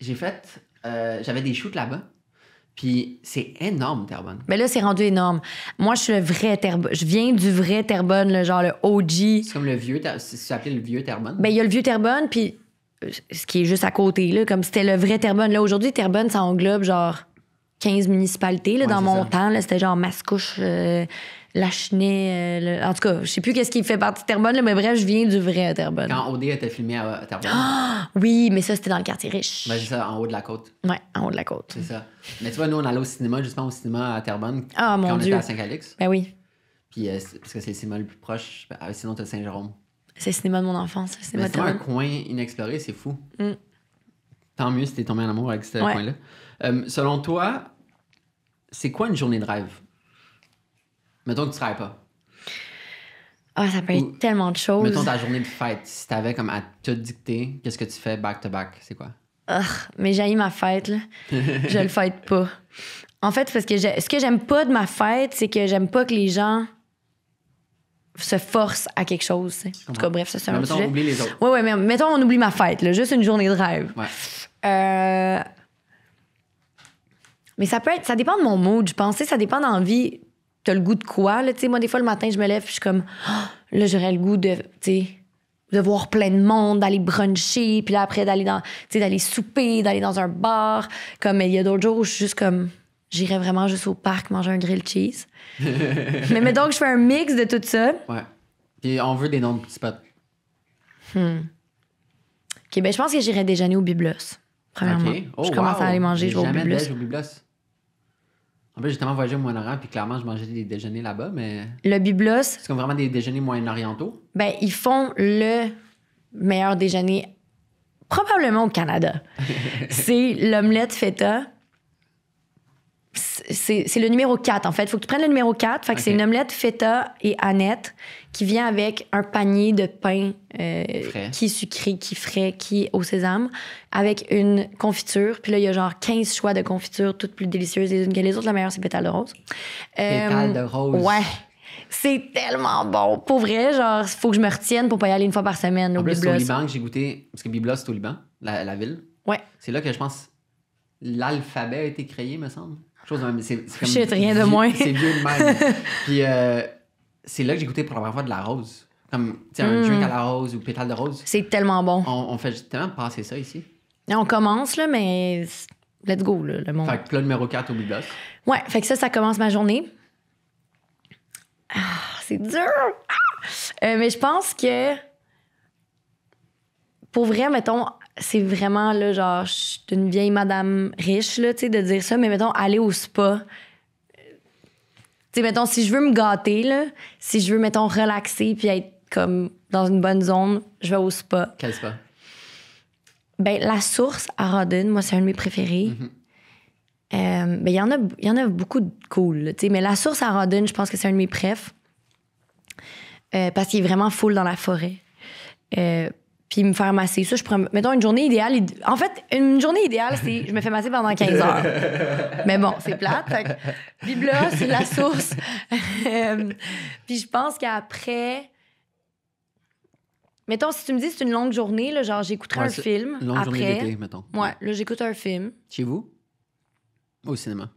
j'ai fait. Euh, j'avais des shoots là-bas. Puis c'est énorme, Terrebonne. Mais ben là, c'est rendu énorme. Moi, je suis le vrai Terrebonne. Je viens du vrai Terrebonne, le genre le OG. C'est comme le vieux. C'est appelé le vieux Terrebonne. Ben, il y a le vieux Terrebonne, puis euh, ce qui est juste à côté, là, comme c'était le vrai Terrebonne. Là, aujourd'hui, Terrebonne, ça englobe genre 15 municipalités dans mon temps. C'était genre Mascouche, La euh, Lachenay. Euh, en tout cas, je sais plus qu'est-ce qui fait partie de Terrebonne, mais bref, je viens du vrai Terrebonne. Quand OD était filmé à Terrebonne. Ah, oui, mais ça, c'était dans le quartier riche. Ben, c'est ça, en haut de la côte. Oui, en haut de la côte. C'est ça. Mais tu vois, nous, on allait au cinéma, justement au cinéma à Terrebonne. Ah, mon quand Dieu. on était à Saint-Calix. Ben oui. Puis, euh, parce que c'est le cinéma le plus proche. Ben, sinon, t'as Saint-Jérôme. C'est le cinéma de mon enfance. C'est un coin inexploré, c'est fou. Mm. Tant mieux si t'es tombé en amour avec ce coin-là. Euh, selon toi, c'est quoi une journée de rêve? Mettons que tu travailles pas. Ah, ça peut être tellement de choses. Mettons ta journée de fête. Si t'avais comme à te dicter, qu'est-ce que tu fais back-to-back? C'est quoi? mais j'ai ma fête, là. je le fête pas. En fait, parce que je, ce que j'aime pas de ma fête, c'est que j'aime pas que les gens se forcent à quelque chose. En tout cas, bref, ça, c'est un mettons, on oublie les autres. Oui, mais mettons, on oublie ma fête, juste une journée de rêve. Euh, mais ça peut être, ça dépend de mon mood, je pensais, ça dépend d'envie. T'as le goût de quoi, là, tu sais. Moi, des fois, le matin, je me lève, je suis comme, ah! là, j'aurais le goût de, tu sais, de voir plein de monde, d'aller bruncher, puis là, après, d'aller dans, tu sais, d'aller souper, d'aller dans un bar. Comme, il y a d'autres jours où je suis juste comme, j'irais vraiment juste au parc manger un grilled cheese. mais, donc, je fais un mix de tout ça. Ouais. Puis on veut des noms de petits potes. Hmm. OK, ben je pense que j'irais déjeuner au Biblos, premièrement. Oh, je commence à aller manger, je vais au Biblos. au Biblos. En fait, j'ai voyager au Moyen-Orient, puis clairement, je mangeais des déjeuners là-bas, mais. Le biblos. C'est comme vraiment des déjeuners moyen-orientaux. Ben, ils font le meilleur déjeuner probablement au Canada. c'est l'omelette feta c'est le numéro 4, en fait. Il faut que tu prennes le numéro 4. Fait que c'est une omelette feta et Annette qui vient avec un panier de pain euh, qui est sucré, qui est frais, qui est au sésame, avec une confiture. Puis là, il y a genre 15 choix de confiture, toutes plus délicieuses les unes que les autres. La meilleure, c'est pétale de rose. Pétale de euh, rose. Ouais. C'est tellement bon. Pour vrai, genre, il faut que je me retienne pour pas y aller une fois par semaine au en plus, au Liban que j'ai goûté, parce que Biblos, c'est au Liban, la, la ville. Ouais. C'est là que je pense l'alphabet a été créé, me semble chose mais C'est, c'est comme, rien de moins. C'est vieux même. Puis euh, c'est là que j'ai goûté pour la première fois de la rose. Comme un mm. drink à la rose ou pétale de rose. C'est tellement bon. On, fait tellement passer ça ici. on commence, là, mais let's go, là, le monde. Fait que plat numéro 4 au Biblos. Ouais, fait que ça, ça commence ma journée. Ah, c'est dur! Ah! Euh, mais je pense que pour vrai, mettons, c'est vraiment, là, genre, je suis une vieille madame riche, là, tu sais, de dire ça, mais mettons, aller au spa. Euh, tu sais, mettons, si je veux me gâter, là, si je veux, mettons, relaxer puis être comme dans une bonne zone, je vais au spa. Quel spa? Ben, la source à Rodden, moi, c'est un de mes préférés. Mm-hmm. Euh, ben, il y, en a, y en a beaucoup de cool. sais mais la source à Rodden, je pense que c'est un de mes préfs. Euh, parce qu'il est vraiment full dans la forêt puis me faire masser. Ça, je prends Mettons une journée idéale. En fait, une journée idéale, c'est je me fais masser pendant 15 heures. Mais bon, c'est plate. Fait c'est la source. Euh, puis je pense qu'après. Mettons, si tu me dis c'est une longue journée, là, genre j'écouterai un film. Longue après. journée d'été, mettons. Ouais, là, j'écoute un film. Chez vous? Au cinéma?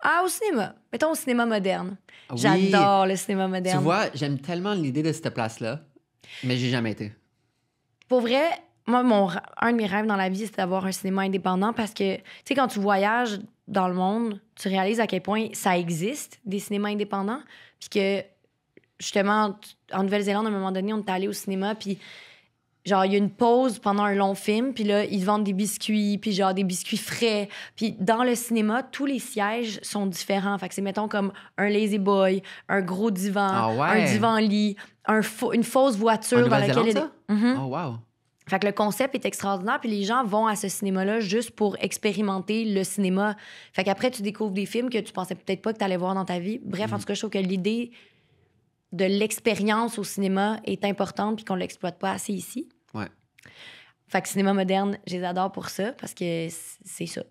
Ah, au cinéma. Mettons au cinéma moderne. Ah J'adore le cinéma moderne. Tu vois, j'aime tellement l'idée de cette place-là, mais j'ai jamais été. Pour vrai, moi, mon, un de mes rêves dans la vie, c'est d'avoir un cinéma indépendant parce que, tu sais, quand tu voyages dans le monde, tu réalises à quel point ça existe, des cinémas indépendants. Puis que, justement, en Nouvelle-Zélande, à un moment donné, on est allé au cinéma, puis genre, il y a une pause pendant un long film, puis là, ils vendent des biscuits, puis genre des biscuits frais. Puis dans le cinéma, tous les sièges sont différents. Fait que c'est, mettons, comme un lazy boy, un gros divan, ah un divan-lit, une fausse voiture dans laquelle elle est. Mm-hmm. Oh, wow. Fait que le concept est extraordinaire, puis les gens vont à ce cinéma-là juste pour expérimenter le cinéma. Fait qu'après, tu découvres des films que tu pensais peut-être pas que tu allais voir dans ta vie. Bref, en mm. tout cas, je trouve que l'idée de l'expérience au cinéma est importante, puis qu'on l'exploite pas assez ici. Ouais. Fait que cinéma moderne, je les adore pour ça, parce que c'est ça.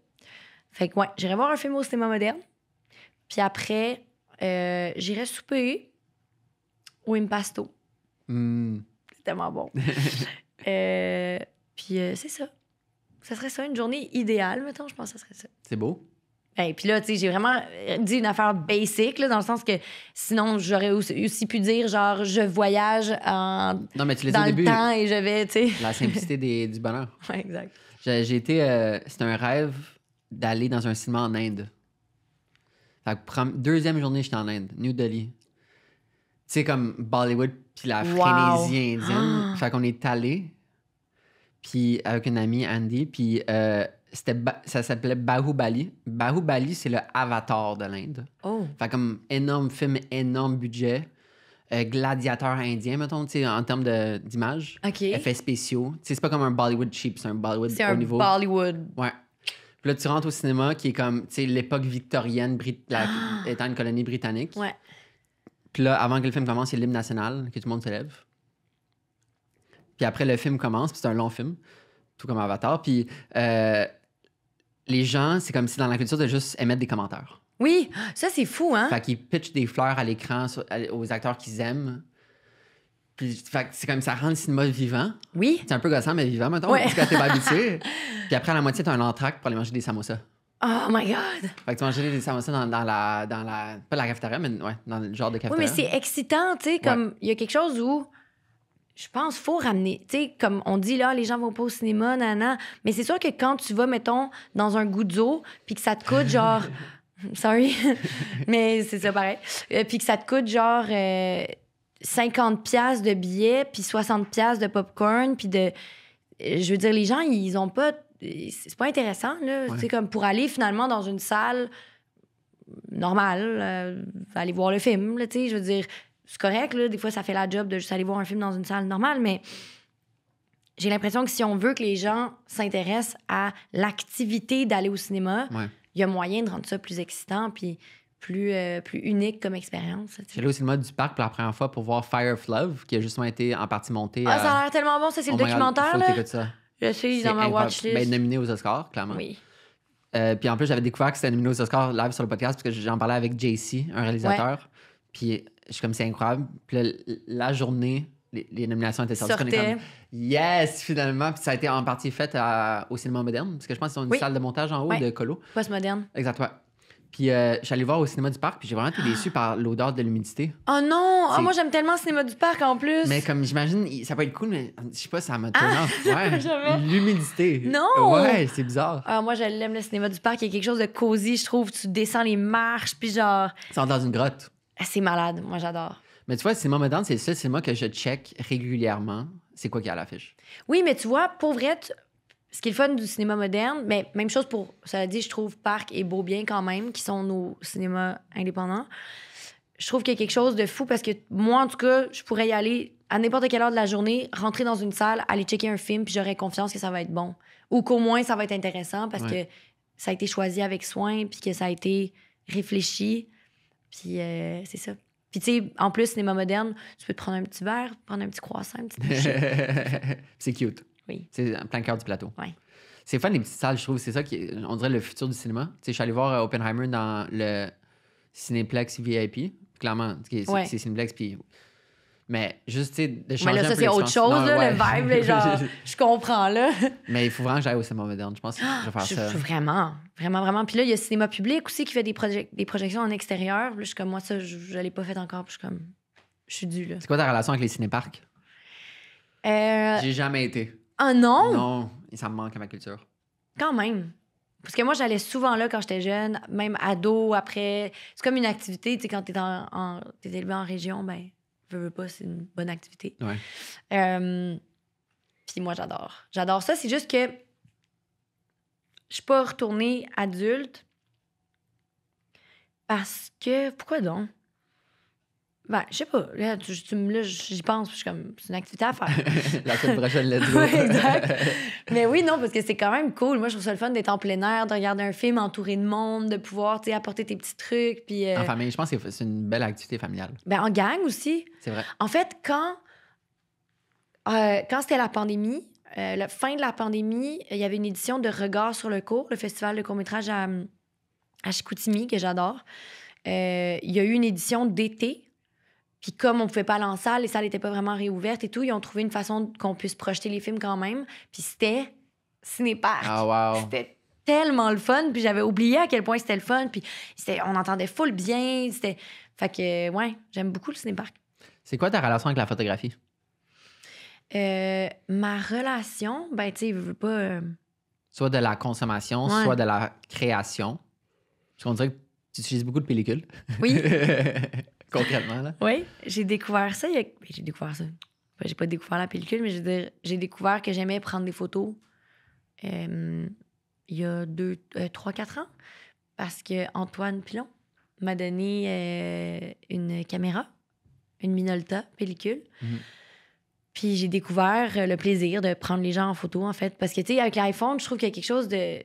Fait que, ouais, j'irai voir un film au cinéma moderne. Puis après, euh, j'irai souper ou impasto. Hmm. C'est tellement bon. euh, puis euh, c'est ça. Ça serait ça, une journée idéale, mettons, je pense que ça serait ça. C'est beau. Et ben, puis là, tu sais, j'ai vraiment dit une affaire basic, là, dans le sens que sinon, j'aurais aussi, aussi pu dire, genre, je voyage en, non, mais tu dans au le temps et je vais, tu sais. La simplicité des, du bonheur. Ouais, exact. J'ai, été... Euh, c'était un rêve d'aller dans un cinéma en Inde. deuxième journée, j'étais en Inde, New Delhi c'est comme Bollywood, puis la frénésie indienne. Ah. Fait qu'on est allé, puis avec une amie, Andy, puis euh, c'était ça s'appelait Bahubali. Bahubali, c'est le avatar de l'Inde. enfin oh. Fait comme énorme film, énorme budget. Euh, gladiateur indien, mettons, en termes d'image. Effets spéciaux. C'est pas comme un Bollywood cheap, c'est un Bollywood au niveau. C'est un Bollywood. Ouais. Puis là, tu rentres au cinéma qui est comme, tu sais, l'époque victorienne, ah. étant une colonie britannique. Ouais. Puis là, avant que le film commence, il y a l'hymne national, que tout le monde se lève. Puis après, le film commence, puis c'est un long film, tout comme Avatar. Puis euh, les gens, c'est comme si dans la culture de juste émettre des commentaires. Oui, ça c'est fou, hein? Fait qu'ils pitchent des fleurs à l'écran aux acteurs qu'ils aiment. Puis c'est comme ça rend le cinéma vivant. Oui. C'est un peu gossant, mais vivant, maintenant ouais. parce que t'es pas habitué. Puis après, à la moitié, t'as un entracte pour aller manger des samosas. Oh my God! Fait que tu manges des samosas dans, la, dans la. Pas la cafétéria, mais ouais, dans le genre de cafétéria. Oui, mais c'est excitant, tu sais. Comme il y a quelque chose où je pense faut ramener. Tu sais, comme on dit là, les gens vont pas au cinéma, nana. Mais c'est sûr que quand tu vas, mettons, dans un goût d'eau, puis que ça te coûte genre. Sorry, mais c'est ça pareil. Euh, puis que ça te coûte genre 50 euh, pièces de billets, puis 60 pièces de popcorn, puis de. Euh, je veux dire, les gens, ils ont pas c'est pas intéressant, là. C'est comme pour aller finalement dans une salle normale, euh, aller voir le film, là, je veux dire, c'est correct, là. Des fois, ça fait la job de juste aller voir un film dans une salle normale, mais j'ai l'impression que si on veut que les gens s'intéressent à l'activité d'aller au cinéma, il y a moyen de rendre ça plus excitant, puis plus, euh, plus unique comme expérience. J'allais au cinéma du parc pour la première fois pour voir Fire of Love, qui a justement été en partie monté. Ah, ça a l'air tellement bon, ça, c'est le documentaire. là. Je suis dans ma watchlist. Ben, nominé aux Oscars, clairement. Oui. Euh, puis en plus, j'avais découvert que c'était nominé aux Oscars live sur le podcast parce que j'en parlais avec JC, un réalisateur. Puis je suis comme, c'est incroyable. Puis la journée, les, nominations étaient sorties. Sortait. yes, finalement. Puis ça a été en partie fait au cinéma moderne parce que je pense qu'ils ont une salle de montage en haut de Colo. Post-moderne. Exactement. Puis euh, j'allais voir au cinéma du parc, puis j'ai vraiment été déçu par l'odeur de l'humidité. Oh non! Ah, moi, j'aime tellement le cinéma du parc en plus! Mais comme j'imagine, ça peut être cool, mais je sais pas, ça m'a ah, ouais, L'humidité! Non! Ouais, c'est bizarre. Ah, moi, je le cinéma du parc. Il y a quelque chose de cosy, je trouve. Tu descends les marches, puis genre. Tu dans une grotte. C'est malade, moi, j'adore. Mais tu vois, le cinéma moderne, c'est ça, c'est moi que je check régulièrement. C'est quoi qui a à l'affiche? Oui, mais tu vois, pour ce qui est le fun du cinéma moderne, mais même chose pour, cela dit, je trouve Parc et Beaubien quand même, qui sont nos cinémas indépendants. Je trouve qu'il y a quelque chose de fou parce que moi, en tout cas, je pourrais y aller à n'importe quelle heure de la journée, rentrer dans une salle, aller checker un film, puis j'aurais confiance que ça va être bon. Ou qu'au moins, ça va être intéressant parce que ça a été choisi avec soin, puis que ça a été réfléchi. Puis euh, c'est ça. Puis tu sais, en plus, cinéma moderne, tu peux te prendre un petit verre, prendre un petit croissant, un petit C'est cute. C'est en plein cœur du plateau. C'est fun les petites salles, je trouve. C'est ça qui, on dirait, le futur du cinéma. Tu sais, je suis allé voir euh, Oppenheimer dans le Cinéplex VIP. Clairement, c'est Cineplex Cinéplex. Puis mais juste, tu sais, de changer. Mais là, ça, c'est autre chose, là, le vibe, genre, je comprends, là. Mais il faut vraiment que j'aille au cinéma moderne. Je pense que je vais ah, faire ça. Vraiment, vraiment, vraiment. Puis là, il y a cinéma public aussi qui fait des, des projections en extérieur. je suis comme, moi, ça, je, ne l'ai pas fait encore. je suis comme, je suis du là. C'est quoi ta relation avec les cinéparcs? Euh... J'ai jamais été. Ah, non non? Non, ça me manque à ma culture. Quand même. Parce que moi, j'allais souvent là quand j'étais jeune, même ado, après. C'est comme une activité, tu sais, quand t'es, en, t'es élevé en région, ben, veux, veux pas, c'est une bonne activité. Ouais. Euh, puis moi, j'adore. J'adore ça. C'est juste que je suis pas retournée adulte parce que. Pourquoi donc? Ben, je sais pas. Là, j'y pense. Je suis comme, c'est une activité à faire. La semaine prochaine, let's go. exact. Mais oui, non, parce que c'est quand même cool. Moi, je trouve ça le fun d'être en plein air, de regarder un film entouré de monde, de pouvoir, apporter tes petits trucs. Puis, euh, En famille, je pense que c'est une belle activité familiale. ben, en gang aussi. C'est vrai. En fait, quand, euh, quand c'était la pandémie, euh, la fin de la pandémie, il y avait une édition de Regard sur le cours, le festival de court-métrage à, à Chicoutimi, que j'adore. il y a eu une édition d'été puis comme on pouvait pas aller en salle, les salles n'étaient pas vraiment réouvertes et tout, ils ont trouvé une façon qu'on puisse projeter les films quand même. Puis c'était cinépark. Ah, C'était tellement le fun. Puis j'avais oublié à quel point c'était le fun. Puis on entendait full bien. C'était... Fait que, ouais, j'aime beaucoup le cinépark. C'est quoi ta relation avec la photographie? Euh, ma relation, ben, tu sais, je veux pas. Euh, soit de la consommation, soit de la création. Parce qu'on dirait que tu utilises beaucoup de pellicules. Oui. Là. Oui, j'ai découvert ça. Ben, j'ai découvert ça. Ben, j'ai pas découvert la pellicule, mais j'ai, j'ai découvert que j'aimais prendre des photos euh, il y a deux, euh, trois, quatre ans parce que Antoine Pilon m'a donné euh, une caméra, une Minolta pellicule. Mhm. Puis j'ai découvert le plaisir de prendre les gens en photo, en fait. Parce que, tu sais, avec l'iPhone, je trouve qu'il y a quelque chose de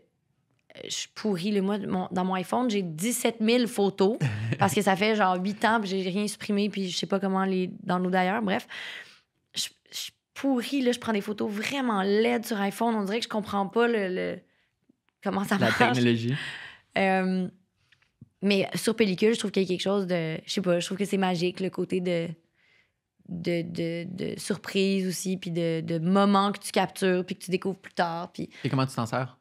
je pourris le moi dans mon iPhone, j'ai 17 000 photos parce que ça fait genre 8 ans puis j'ai rien supprimé puis je sais pas comment les dans nous d'ailleurs, bref. Je, je pourris là, je prends des photos vraiment laides sur iPhone, on dirait que je comprends pas le, comment ça marche. La technologie. Euh, mais sur pellicule, je trouve qu'il y a quelque chose de je sais pas, je trouve que c'est magique le côté de de, de, surprise aussi, puis de, de moments que tu captures, puis que tu découvres plus tard. Puis... Et comment tu t'en sers?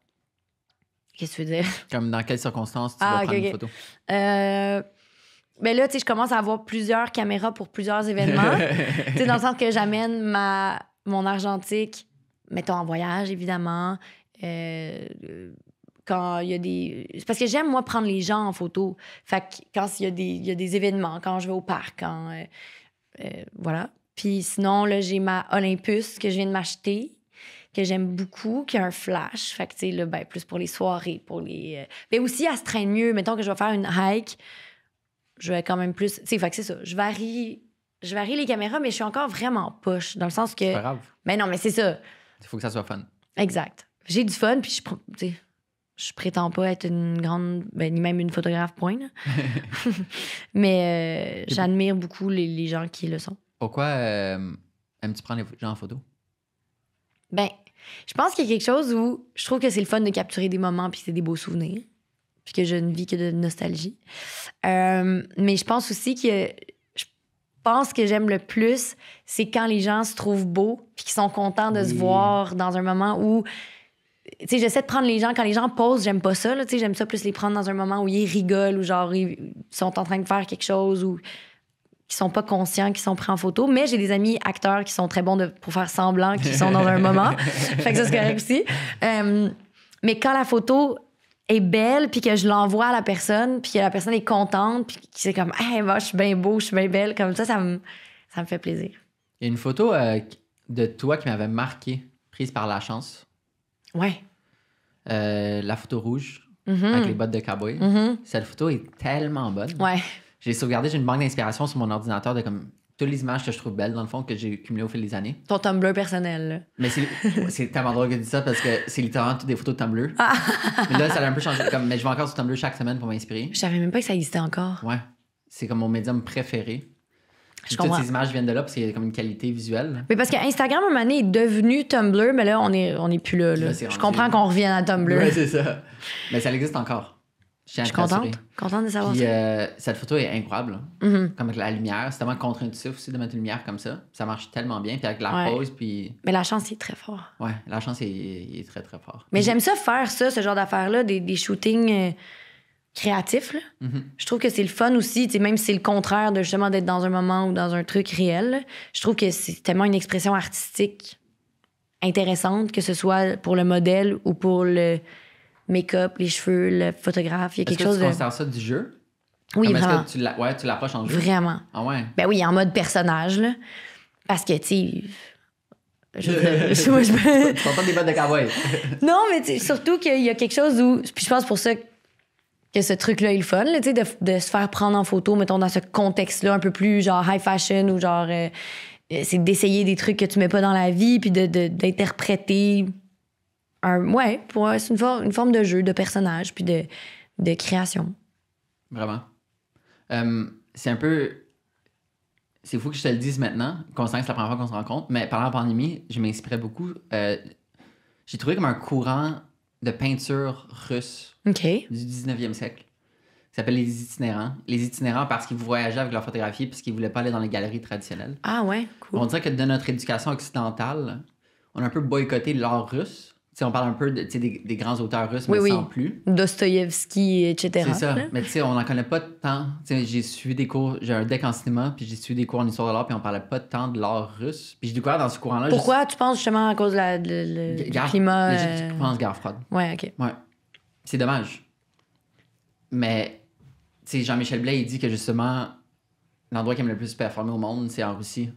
Qu'est-ce que tu veux dire? Comme dans quelles circonstances tu ah, vas prendre une photo? Euh, ben là, tu sais, je commence à avoir plusieurs caméras pour plusieurs événements. tu dans le sens que j'amène ma mon argentique, mettons en voyage, évidemment. Euh, quand il y a des. Parce que j'aime, moi, prendre les gens en photo. Fait que quand il y, a des, événements, quand je vais au parc, quand. Euh, voilà. Puis sinon, là, j'ai ma Olympus que je viens de m'acheter que j'aime beaucoup, qui a un flash. Fait que, tu sais, ben, plus pour les soirées, pour les. Euh, mais aussi, à se traîne mieux. Mettons que je vais faire une hike, je vais quand même plus. Tu sais, fait que c'est ça. Je varie, je varie les caméras, mais je suis encore vraiment poche, dans le sens que. C'est pas grave. Mais non, mais c'est ça. Il faut que ça soit fun. Exact. J'ai du fun, puis je. Je prétends pas être une grande, ben, ni même une photographe point. mais euh, j'admire beaucoup les, gens qui le sont. Pourquoi euh, aimes-tu prendre les gens en photo? Ben, je pense qu'il y a quelque chose où je trouve que c'est le fun de capturer des moments puis c'est des beaux souvenirs. Puis que je ne vis que de nostalgie. Euh, mais je pense aussi que je pense que j'aime le plus, c'est quand les gens se trouvent beaux puis qu'ils sont contents de se voir dans un moment où tu sais, j'essaie de prendre les gens. Quand les gens posent, j'aime pas ça. Tu sais, j'aime ça plus les prendre dans un moment où ils rigolent ou genre ils sont en train de faire quelque chose ou qui sont pas conscients, qui sont pris en photo. Mais j'ai des amis acteurs qui sont très bons de, pour faire semblant qui sont dans un moment. fait que ça, se correct aussi. Euh, mais quand la photo est belle, puis que je l'envoie à la personne, puis que la personne est contente, puis qui c'est comme « Hey, moi, je suis bien beau, je suis bien belle », comme ça, ça me, ça me fait plaisir. Il y a une photo euh, de toi qui m'avait marqué, prise par la chance. Ouais. Euh, la photo rouge. Mm-hmm. avec les bottes de cowboy. Mm-hmm. Cette photo est tellement bonne. Ouais j'ai sauvegardé, j'ai une banque d'inspiration sur mon ordinateur de comme toutes les images que je trouve belles, dans le fond, que j'ai cumulées au fil des années. Ton Tumblr personnel. Mais c'est tellement drôle que tu dis ça parce que c'est littéralement toutes des photos de Tumblr. Ah! mais là, ça a un peu changé. Comme, mais je vais encore sur Tumblr chaque semaine pour m'inspirer. Je savais même pas que ça existait encore. Ouais. C'est comme mon médium préféré. Je toutes ces images viennent de là parce qu'il y a comme une qualité visuelle. Mais parce qu'Instagram, à un moment donné, est devenu Tumblr, mais là, on est, on est plus là. je comprends qu'on revienne à Tumblr. Ouais, c'est ça. Mais ça existe encore. Je, suis contente. de savoir ça. Euh, cette photo est incroyable. Hein. Mm-hmm. Comme avec la lumière. C'est tellement contre-intuitif aussi de mettre une lumière comme ça. Ça marche tellement bien. Puis avec la pose, puis. Mais la chance, est très fort. Ouais, la chance, est, très, très fort. Mais j'aime ça faire ça, ce genre d'affaires-là, des, shootings euh, créatifs. Mm-hmm. Je trouve que c'est le fun aussi, même si c'est le contraire de justement d'être dans un moment ou dans un truc réel. Je trouve que c'est tellement une expression artistique intéressante, que ce soit pour le modèle ou pour le make-up, les cheveux, le photographe. Il y a quelque chose tu de. Tu ça du jeu? Oui, vraiment. que tu, ouais, tu l'approches en jeu? Vraiment. Ah ouais? Ben oui, en mode personnage, là. Parce que, tu sais... je, je pas des bottes de cowboy. non, mais surtout qu'il y a quelque chose où. Puis je pense pour ça que ce truc-là est le fun, là, de, de se faire prendre en photo, mettons, dans ce contexte-là, un peu plus genre high fashion ou genre. Euh, euh, c'est d'essayer des trucs que tu mets pas dans la vie, puis d'interpréter de, un, ouais, pour, c'est une, for- une, forme de jeu, de personnage, puis de, de création. Vraiment. Euh, c'est un peu. C'est fou que je te le dise maintenant, sent que c'est la première fois qu'on se rencontre, mais pendant la pandémie, je m'inspirais beaucoup. Euh, j'ai trouvé comme un courant de peinture russe du 19e siècle. Ça s'appelle les itinérants. Les itinérants parce qu'ils voyageaient avec leur photographie puisqu'ils voulaient pas aller dans les galeries traditionnelles. Ah ouais, cool. On dirait que de notre éducation occidentale, on a un peu boycotté l'art russe on parle un peu de, des, grands auteurs russes, mais sans plus. Dostoïevski, etc. C'est ça. Mais tu sais, on n'en connaît pas tant. J'ai suivi des cours, j'ai un deck en cinéma, puis j'ai suivi des cours en histoire de l'art, puis on parlait pas tant de l'art russe. Puis j'ai découvert dans ce courant-là. Pourquoi tu penses justement à cause de du climat euh, pense guerre froide. Ouais, OK. Ouais. C'est dommage. Mais Jean-Michel Blais, il dit que justement, l'endroit qui aime le plus performer au monde, c'est en Russie.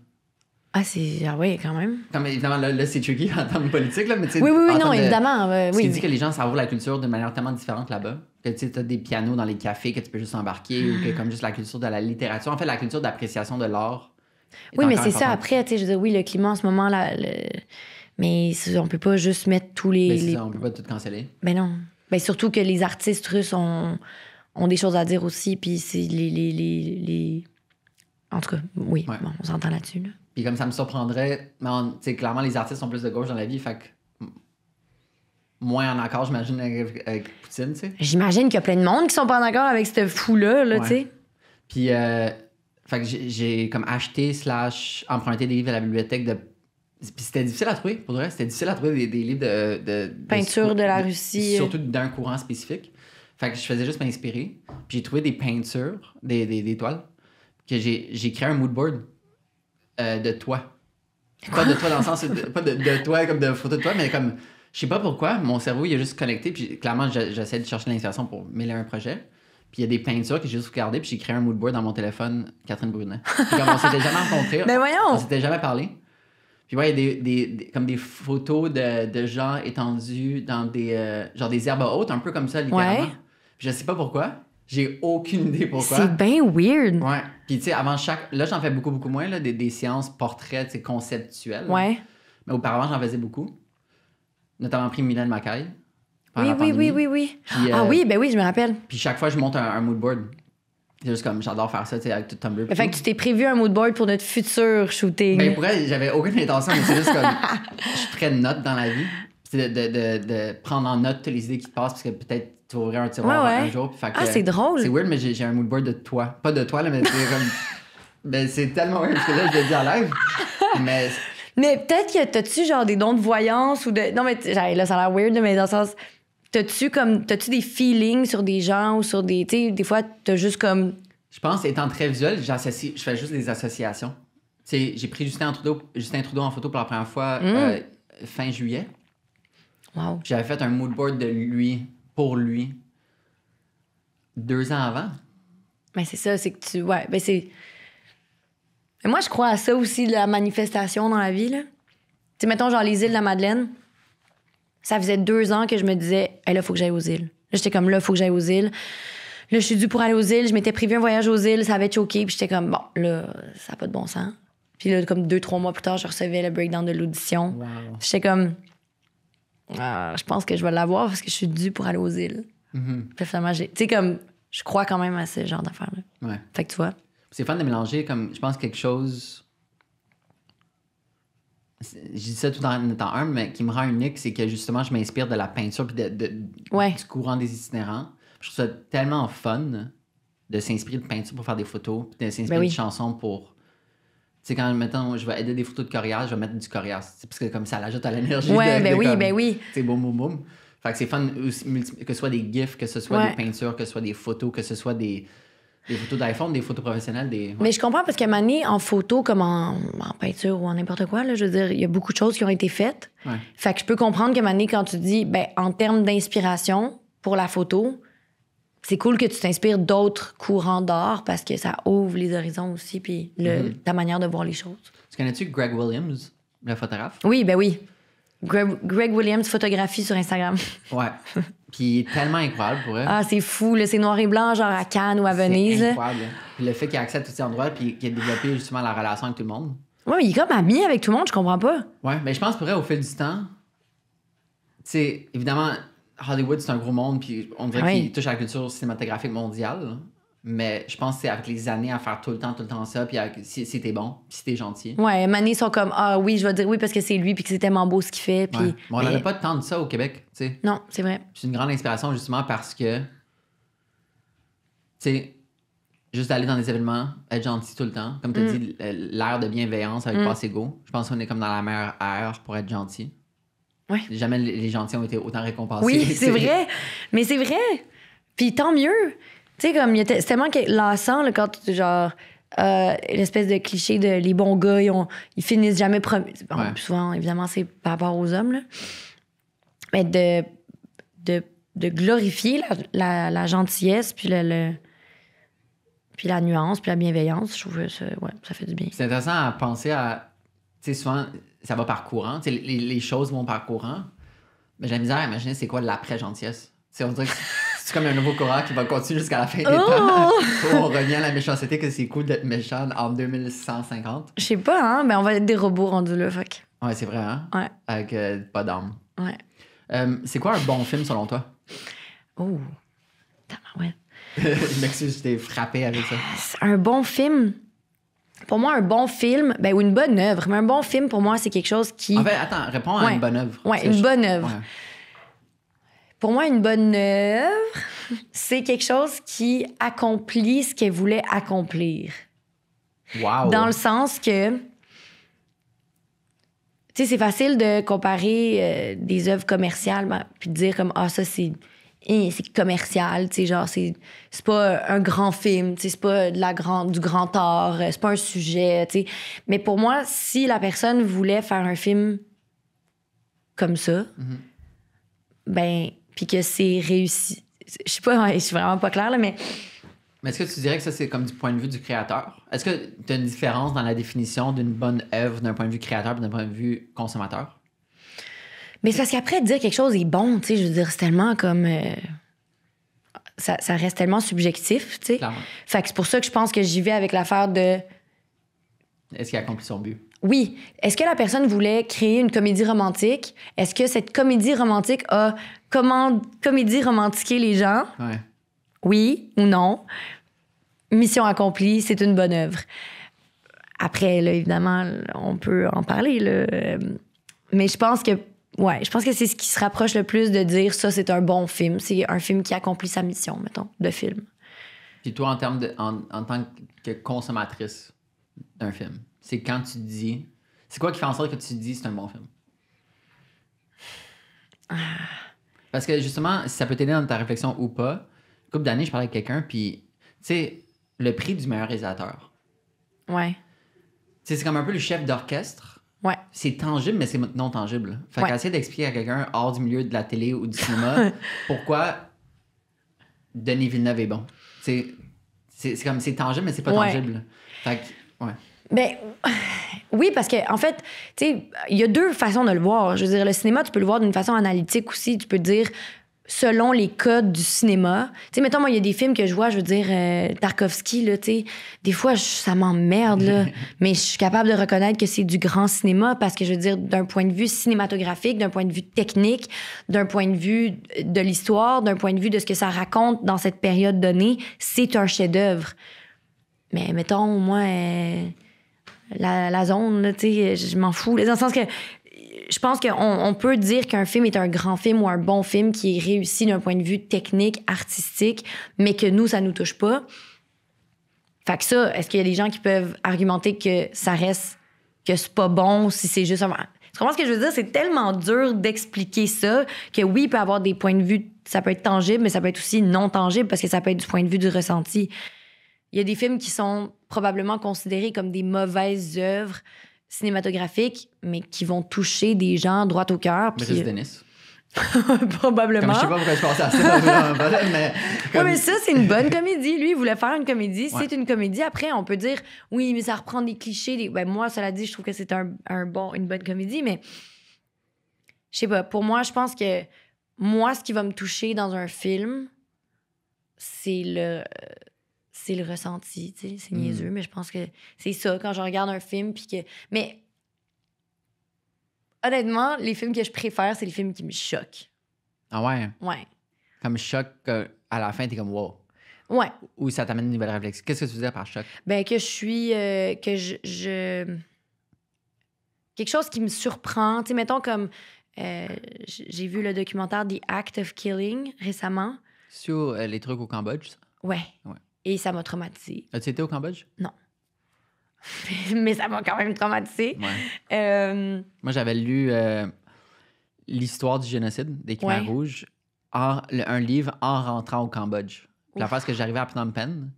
Ah, c'est. Ah, oui, quand même. évidemment, là, c'est tricky en termes politiques, là, mais tu Oui, oui, oui, non, évidemment. oui. que les gens savent la culture de manière tellement différente là-bas. Que tu as des pianos dans les cafés que tu peux juste embarquer ou que, ah. comme juste la culture de la littérature, en fait, la culture d'appréciation de l'art. Oui, mais c'est ça. Après, tu sais, je veux oui, le climat en ce moment, là. Mais on peut pas juste mettre tous les. Mais ben, Ça, on peut pas tout canceller. Ben non. Ben surtout que les artistes russes ont, ont des choses à dire aussi, puis c'est les, les, les, En tout cas, oui, bon, on s'entend là-dessus. Là. Puis comme ça me surprendrait, mais clairement, les artistes sont plus de gauche dans la vie, moins en accord, j'imagine, avec, Poutine, J'imagine qu'il y a plein de monde qui sont pas en accord avec ce fou-là, là, Puis, euh, j'ai comme acheté slash emprunté des livres à la bibliothèque de puis c'était difficile à trouver, pour vrai. C'était difficile à trouver des, livres de, de, Peinture de, la Russie. Euh. Surtout d'un courant spécifique. Fait que je faisais juste m'inspirer. Puis j'ai trouvé des peintures, des, des, toiles, que j'ai créé un moodboard euh, de toi. Pas de toi dans le sens, pas de, toi comme de photo de toi, mais comme, je sais pas pourquoi, mon cerveau il est juste connecté, puis clairement j'essaie de chercher l'inspiration pour mêler un projet. Puis il y a des peintures que j'ai juste regardées, puis j'ai créé un moodboard dans mon téléphone, Catherine Brunet. Puis comme on s'était jamais rencontrés, mais voyons. on s'était jamais parlé. Puis ouais, il y a des, des, comme des photos de, de gens étendus dans des, euh, genre des herbes hautes, un peu comme ça, littéralement. Ouais. Puis je sais pas pourquoi. J'ai aucune idée pourquoi. C'est bien weird. Ouais. Puis, tu sais, avant chaque. Là, j'en fais beaucoup, beaucoup moins, là, des, des séances portraits, conceptuelles. Ouais. Mais auparavant, j'en faisais beaucoup. Notamment pris Mylène Mackay. Oui, oui, oui, oui, oui, ah euh, oui, ben oui, je me rappelle. Puis chaque fois, je monte un, mood board. C'est juste comme, j'adore faire ça, tu sais, avec tout Tumblr. Fait que tu t'es prévu un mood board pour notre futur shooting. mais ben, pour j'avais aucune intention, mais c'est juste comme, je suis note dans la vie de, de, de, prendre en note les idées qui te passent, parce que peut-être tu aurais un tiroir un jour. ah, c'est drôle. C'est weird, mais j'ai un moodboard de toi. Pas de toi, là, mais ben, c'est tellement weird, parce que là, je l'ai dit en live. mais. Mais peut-être que t'as-tu genre des dons de voyance ou de. Non, mais là, ça a l'air weird, mais dans le sens. T'as-tu comme. T'as-tu des feelings sur des gens ou sur des. Tu sais, des fois, t'as juste comme. Je pense, étant très visuel, j'associe, je fais juste des associations. Tu j'ai pris Justin Trudeau, Justin Trudeau en photo pour la première fois mm. euh, fin juillet. J'avais fait un mood board de lui, pour lui, deux ans avant. Mais c'est ça, c'est que tu. Ouais, ben c'est. Mais moi, je crois à ça aussi, de la manifestation dans la vie, là. mettons, genre, les îles de la Madeleine, ça faisait deux ans que je me disais, hey, là, faut que j'aille aux îles. Là, j'étais comme, là, faut que j'aille aux îles. Là, je suis dû pour aller aux îles. Je m'étais prévu un voyage aux îles, ça avait choqué. Puis j'étais comme, bon, là, ça n'a pas de bon sens. Puis là, comme deux, trois mois plus tard, je recevais le breakdown de l'audition. J'étais comme, ah. je pense que je vais l'avoir parce que je suis due pour aller aux îles. Mhm. j'ai. Tu sais, comme, je crois quand même à ce genre d'affaires-là. Ouais. Fait que tu vois. C'est fun de mélanger, comme, je pense, quelque chose. J'ai dis ça tout en étant humble, mais qui me rend unique, c'est que justement, je m'inspire de la peinture puis de, du courant des itinérants. Je trouve ça tellement fun de s'inspirer de peinture pour faire des photos, puis de s'inspirer ben de chansons pour sais, quand, mettons, je vais aider des photos de coriace, je vais mettre du coriace. Parce que comme ça l'ajoute à l'énergie. Ouais, de, ben, oui, ben oui, ben oui. boum, boum, boum. Fait que c'est fun que ce soit des gifs, que ce soit des peintures, que ce soit des photos, que ce soit des, des photos d'iPhone, des photos professionnelles. Des, Mais je comprends parce qu'à Mané, en photo, comme en, peinture ou en n'importe quoi, là, je veux dire, il y a beaucoup de choses qui ont été faites. Fait que je peux comprendre qu'à Mané, quand tu dis, ben, en termes d'inspiration pour la photo, c'est cool que tu t'inspires d'autres courants d'art parce que ça ouvre les horizons aussi, puis mm-hmm. ta manière de voir les choses. Tu connais-tu Greg Williams, le photographe? Oui, ben oui. Greg, Williams photographie sur Instagram. Ouais. Puis tellement incroyable pour elle. Ah, c'est fou, C'est noir et blanc, genre à Cannes ou à Venise. C'est incroyable. Puis le fait qu'il accède à tous ces endroits, puis qu'il a développé justement la relation avec tout le monde. Oui, il est comme ami avec tout le monde, je comprends pas. Ouais, mais je pense pour au fil du temps, tu sais, évidemment, Hollywood, c'est un gros monde, puis on dirait qu'il touche à la culture cinématographique mondiale. Mais je pense que c'est avec les années à faire tout le temps, tout le temps ça, puis si, c'était bon, si t'es gentil. Ouais, Mané sont comme Ah oui, je vais dire oui parce que c'est lui, puis que c'est tellement beau ce qu'il fait. Puis, on n'a pas tant de ça au Québec, tu sais. Non, c'est vrai. C'est une grande inspiration justement parce que, tu sais, juste d'aller dans des événements, être gentil tout le temps. Comme tu as mm. dit, l'air de bienveillance avec mm. Je pense qu'on est comme dans la meilleure air pour être gentil. Jamais les gentils ont été autant récompensés. Oui, c'est vrai. Mais c'est vrai. Puis tant mieux. Tu comme, c'est tellement lassant là, quand, genre, euh, l'espèce de cliché de les bons gars, ils, finissent jamais promis. Souvent, évidemment, c'est par rapport aux hommes, Mais de, de, glorifier la, gentillesse, puis le, puis la nuance, puis la bienveillance, je trouve que ça, ça fait du bien. C'est intéressant à penser à. Tu sais, souvent, ça va par courant. Les, les, choses vont par courant. Mais j'ai la misère à imaginer c'est quoi l'après-gentillesse. on c'est comme un nouveau courant qui va continuer jusqu'à la fin des oh! temps. on revient à la méchanceté que c'est cool d'être méchant en 2150. Je sais pas, hein, mais on va être des robots rendus le fuck. Ouais, c'est vrai, hein? Ouais. Avec euh, pas d'âme. Ouais. Euh, c'est quoi un bon film selon toi? Oh, ouais. je m'excuse, j'étais frappé avec ça. Un bon film? pour moi, un bon film, ben, ou une bonne œuvre, mais un bon film, pour moi, c'est quelque chose qui. En fait, attends, réponds à une bonne œuvre. Oui, une bonne œuvre. Pour moi, une bonne œuvre, c'est quelque chose qui accomplit ce qu'elle voulait accomplir. Wow. Dans le sens que. Tu sais, c'est facile de comparer euh, des œuvres commerciales ben, puis de dire comme, ah, ça, c'est c'est commercial, tu sais, genre, c'est, c'est pas un grand film, tu sais, c'est pas de la grande, du grand art, euh, c'est pas un sujet, tu sais. Mais pour moi, si la personne voulait faire un film comme ça, mm-hmm. ben, puis que c'est réussi. Je sais pas, je suis vraiment pas claire, là, mais. Mais est-ce que tu dirais que ça, c'est comme du point de vue du créateur? Est-ce que tu as une différence dans la définition d'une bonne œuvre d'un point de vue créateur et d'un point de vue consommateur? Mais c'est parce qu'après, dire quelque chose est bon, tu sais, je veux dire, c'est tellement comme. Euh, ça, ça, reste tellement subjectif, tu sais. Fait que c'est pour ça que je pense que j'y vais avec l'affaire de. Est-ce qu'il a accompli son but? Oui. Est-ce que la personne voulait créer une comédie romantique? Est-ce que cette comédie romantique a comment comédie romantiqué les gens? Oui ou non? Mission accomplie, c'est une bonne œuvre. Après, là, évidemment, on peut en parler. Là. Euh, mais je pense que Ouais, je pense que c'est ce qui se rapproche le plus de dire ça, c'est un bon film. C'est un film qui accomplit sa mission, mettons, de film. Puis toi, en, termes en, en tant que consommatrice d'un film, c'est quand tu dis. C'est quoi qui fait en sorte que tu dis c'est un bon film? Ah. Parce que justement, si ça peut t'aider dans ta réflexion ou pas, une couple d'années, je parlais avec quelqu'un, puis, tu sais, le prix du meilleur réalisateur. Ouais. Tu sais, c'est comme un peu le chef d'orchestre c'est tangible, mais c'est non tangible. Fait qu'essayer d'expliquer à quelqu'un hors du milieu de la télé ou du cinéma pourquoi Denis Villeneuve est bon. C'est, comme c'est tangible, mais c'est pas tangible. Fait que, ouais. Ben, oui, parce que en fait, tu sais, il y a deux façons de le voir. Je veux dire, le cinéma, tu peux le voir d'une façon analytique aussi. Tu peux dire, selon les codes du cinéma. Tu sais, mettons, moi, il y a des films que je vois, je veux dire, euh, Tarkovsky, là, tu sais, des fois, ça m'emmerde, là, mais je suis capable de reconnaître que c'est du grand cinéma parce que, je veux dire, d'un point de vue cinématographique, d'un point de vue technique, d'un point de vue de l'histoire, d'un point de vue de ce que ça raconte dans cette période donnée, c'est un chef-d'œuvre. Mais mettons, moi... Euh, la, la, zone, tu sais, je m'en fous. Dans le sens que je pense qu'on peut dire qu'un film est un grand film ou un bon film qui est réussi d'un point de vue technique, artistique, mais que nous, ça nous touche pas. Fait que ça, est-ce qu'il y a des gens qui peuvent argumenter que ça reste, que c'est pas bon, si c'est juste Tu comprends ce que je veux dire? C'est tellement dur d'expliquer ça que oui, il peut avoir des points de vue, ça peut être tangible, mais ça peut être aussi non tangible parce que ça peut être du point de vue du ressenti. Il y a des films qui sont probablement considérés comme des mauvaises œuvres cinématographiques, mais qui vont toucher des gens droit au cœur. Mais c'est euh, Denis. Probablement. Comme je sais pas pourquoi je pense à ça mais. mais ça, c'est une bonne comédie. Lui, il voulait faire une comédie. C'est une comédie. Après, on peut dire, oui, mais ça reprend des clichés. Ben, moi, cela dit, je trouve que c'est un, bon, une bonne comédie, mais. Je sais pas. Pour moi, je pense que moi, ce qui va me toucher dans un film, c'est le euh, c'est le ressenti, tu sais, c'est mm. niaiseux, yeux mais je pense que c'est ça quand je regarde un film puis que mais honnêtement, les films que je préfère, c'est les films qui me choquent. Ah ouais. Ouais. Comme choc à la fin tu comme wow. Ouais. Ou ça t'amène une nouvelle réflexion. Qu'est-ce que tu veux dire par choc Ben que je suis euh, que je, quelque chose qui me surprend, tu sais mettons comme euh, j'ai vu le documentaire The Act of Killing récemment. Sur euh, les trucs au Cambodge, ça? Ouais. ouais. Et ça m'a traumatisée. As-tu été au Cambodge? Non. Mais ça m'a quand même traumatisé. Euh, Moi, j'avais lu euh, l'histoire du génocide des Khmer Rouges, en, un livre en rentrant au Cambodge. La parce que j'arrivais à Phnom Penh.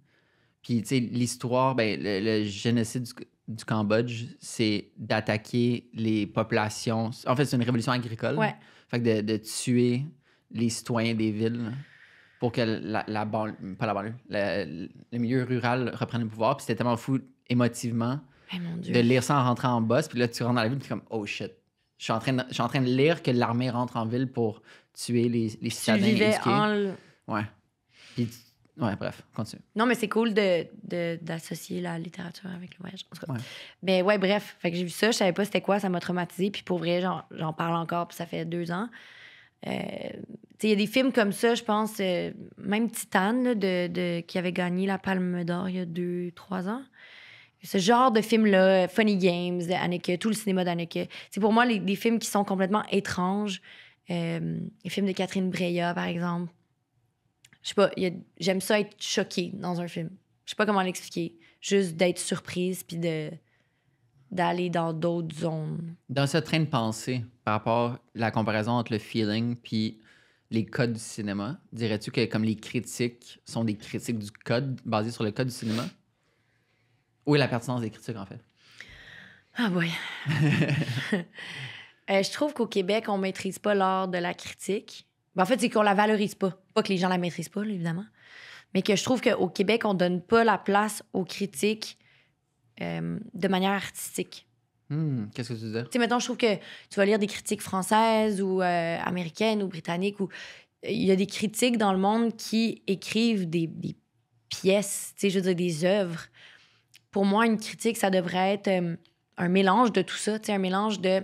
Puis, tu sais, l'histoire, ben, le, génocide du, Cambodge, c'est d'attaquer les populations. En fait, c'est une révolution agricole. Ouais. Fait que de, de tuer les citoyens des villes pour que la, la banlieue, pas la banlieue, le milieu rural reprenne le pouvoir. Puis c'était tellement fou émotivement eh, de lire ça en rentrant en boss. Puis là, tu rentres dans la ville, tu puis comme, oh shit. Je suis, en train de, je suis en train de lire que l'armée rentre en ville pour tuer les, les citadins. Tu vivais en Ouais. ouais, bref, continue. Non, mais c'est cool d'associer de, la littérature avec le voyage. Mais ouais, bref, j'ai vu ça, je savais pas c'était quoi, ça m'a traumatisé. Puis pour vrai, j'en parle encore, puis ça fait deux ans. Euh, il y a des films comme ça, je pense, euh, même Titan, de, de, qui avait gagné la Palme d'Or il y a deux, trois ans ce genre de films là Funny Games, Anneke, tout le cinéma d'Anneke. C'est pour moi les, films qui sont complètement étranges. Euh, les films de Catherine Breillat, par exemple. Je sais pas, j'aime ça être choquée dans un film. Je sais pas comment l'expliquer. Juste d'être surprise puis de, d'aller dans d'autres zones. Dans ce train de pensée, par rapport à la comparaison entre le feeling puis les codes du cinéma, dirais-tu que comme les critiques sont des critiques du code, basées sur le code du cinéma? Où est la pertinence des critiques, en fait? Ah oui. Euh, je trouve qu'au Québec, on maîtrise pas l'art de la critique. Ben, en fait, c'est qu'on la valorise pas. Pas que les gens la maîtrisent pas, évidemment. Mais que je trouve qu'au Québec, on donne pas la place aux critiques euh, de manière artistique. Hmm, qu'est-ce que tu veux Tu sais, maintenant, je trouve que tu vas lire des critiques françaises ou euh, américaines ou britanniques ou. Euh, il y a des critiques dans le monde qui écrivent des, pièces, tu sais, je veux dire, des œuvres. Pour moi, une critique, ça devrait être un mélange de tout ça, tu sais, un mélange de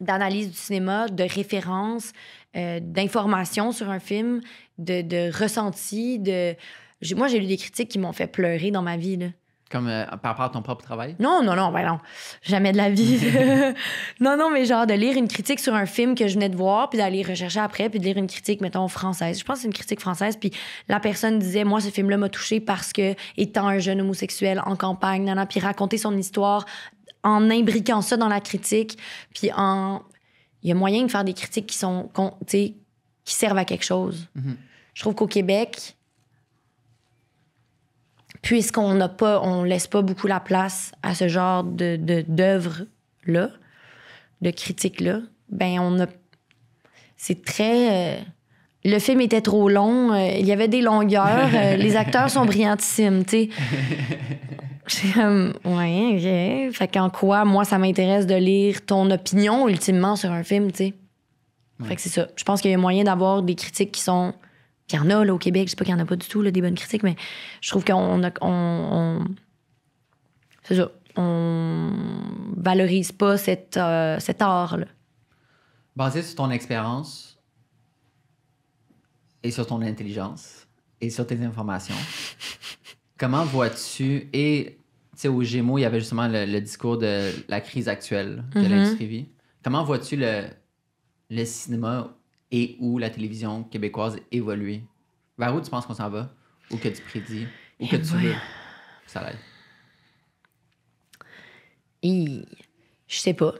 d'analyse du cinéma, de références, d'informations sur un film, de, de ressentis, de... Moi, j'ai lu des critiques qui m'ont fait pleurer dans ma vie, là. Comme euh, par rapport à ton propre travail? Non, non, non, ben non. Jamais de la vie. non, non, mais genre de lire une critique sur un film que je venais de voir, puis d'aller rechercher après, puis de lire une critique, mettons, française. Je pense que c'est une critique française, puis la personne disait, moi, ce film-là m'a touché parce que, étant un jeune homosexuel en campagne, puis raconter son histoire en imbriquant ça dans la critique, puis en... Il y a moyen de faire des critiques qui sont, qui servent à quelque chose. Mm-hmm. Je trouve qu'au Québec, puisqu'on n'a pas, on laisse pas beaucoup la place à ce genre de d'œuvre-là, de, critique-là, ben on a. C'est très. Euh, le film était trop long, euh, il y avait des longueurs, euh, les acteurs sont brillantissimes, tu sais. J'ai comme, ouais, Fait qu'en quoi, moi, ça m'intéresse de lire ton opinion ultimement sur un film, tu sais. Fait que c'est ça. Je pense qu'il y a moyen d'avoir des critiques qui sont y en a au Québec, je sais pas qu'il n'y en a pas du tout là, des bonnes critiques, mais je trouve qu'on On, C'est ça. On valorise pas cette, euh, cet art-là. Basé sur ton expérience et sur ton intelligence et sur tes informations, comment vois-tu. Et tu sais, au Gémeaux, il y avait justement le, discours de la crise actuelle de mm Comment vois-tu le, le cinéma et où la télévision québécoise évolue? Vers où tu penses qu'on s'en va? Ou que tu prédis? Ou que eh tu veux? Ça aille? Et... Je sais pas.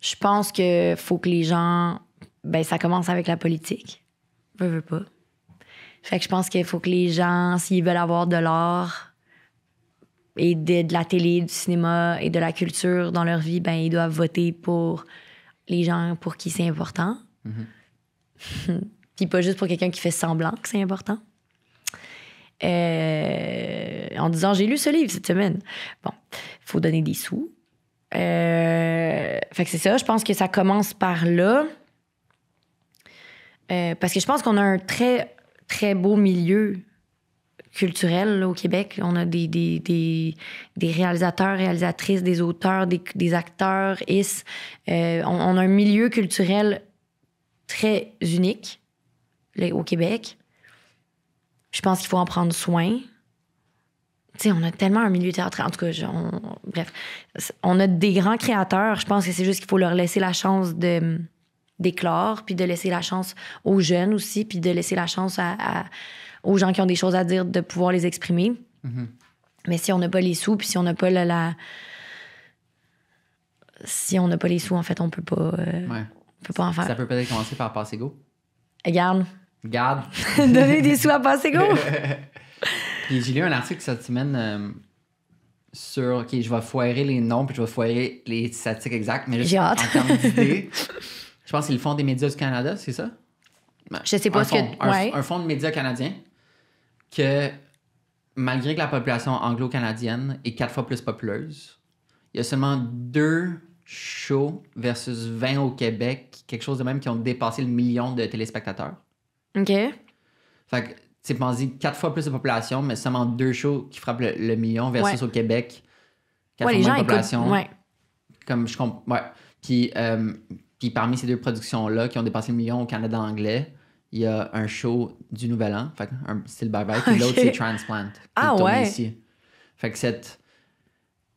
Je pense que faut que les gens. Ben, ça commence avec la politique. Veux, veux pas. Fait que je pense qu'il faut que les gens, s'ils veulent avoir de l'art et de, la télé, du cinéma et de la culture dans leur vie, ben, ils doivent voter pour les gens pour qui c'est important. Mm-hmm. Puis pas juste pour quelqu'un qui fait semblant que c'est important. Euh, en disant j'ai lu ce livre cette semaine. Bon, il faut donner des sous. Euh, fait que c'est ça, je pense que ça commence par là. Euh, parce que je pense qu'on a un très, très beau milieu culturel au Québec. On a des, des, des, réalisateurs, réalisatrices, des auteurs, des, acteurs, is. Euh, on, on, a un milieu culturel très unique au Québec. Je pense qu'il faut en prendre soin. Tu sais, on a tellement un milieu théâtral. En tout cas, on, bref, on a des grands créateurs. Je pense que c'est juste qu'il faut leur laisser la chance de hum, d'éclore, puis de laisser la chance aux jeunes aussi, puis de laisser la chance aux gens qui ont des choses à dire de pouvoir les exprimer. Mm-hmm. Mais si on n'a pas les sous, puis si on n'a pas la, Si on n'a pas les sous, en fait, on peut pas... Euh, ça peut peut-être commencer par Passego. Garde. Garde. Donner des sous à Passego. Puis j'ai lu un article cette semaine euh, sur. Ok, je vais foirer les noms, puis je vais foirer les statistiques exactes, mais hâte. je pense que c'est le Fonds des médias du Canada, c'est ça? Je sais pas ce que. Un, un, fonds de médias canadien que, malgré que la population anglo-canadienne est quatre fois plus populeuse, il y a seulement deux show versus 20 au Québec, quelque chose de même qui ont dépassé le million de téléspectateurs. OK. Fait que, tu dit quatre fois plus de population, mais seulement deux shows qui frappent le, million versus au Québec, quatre fois les moins de population. Écoutent, ouais. Comme je comprends. Ouais. Puis, euh, puis parmi ces deux productions-là qui ont dépassé le million au Canada anglais, il y a un show du Nouvel An, fait un, c'est le bye bye, l'autre c'est Transplant. Ah ouais. Ici. Fait que cette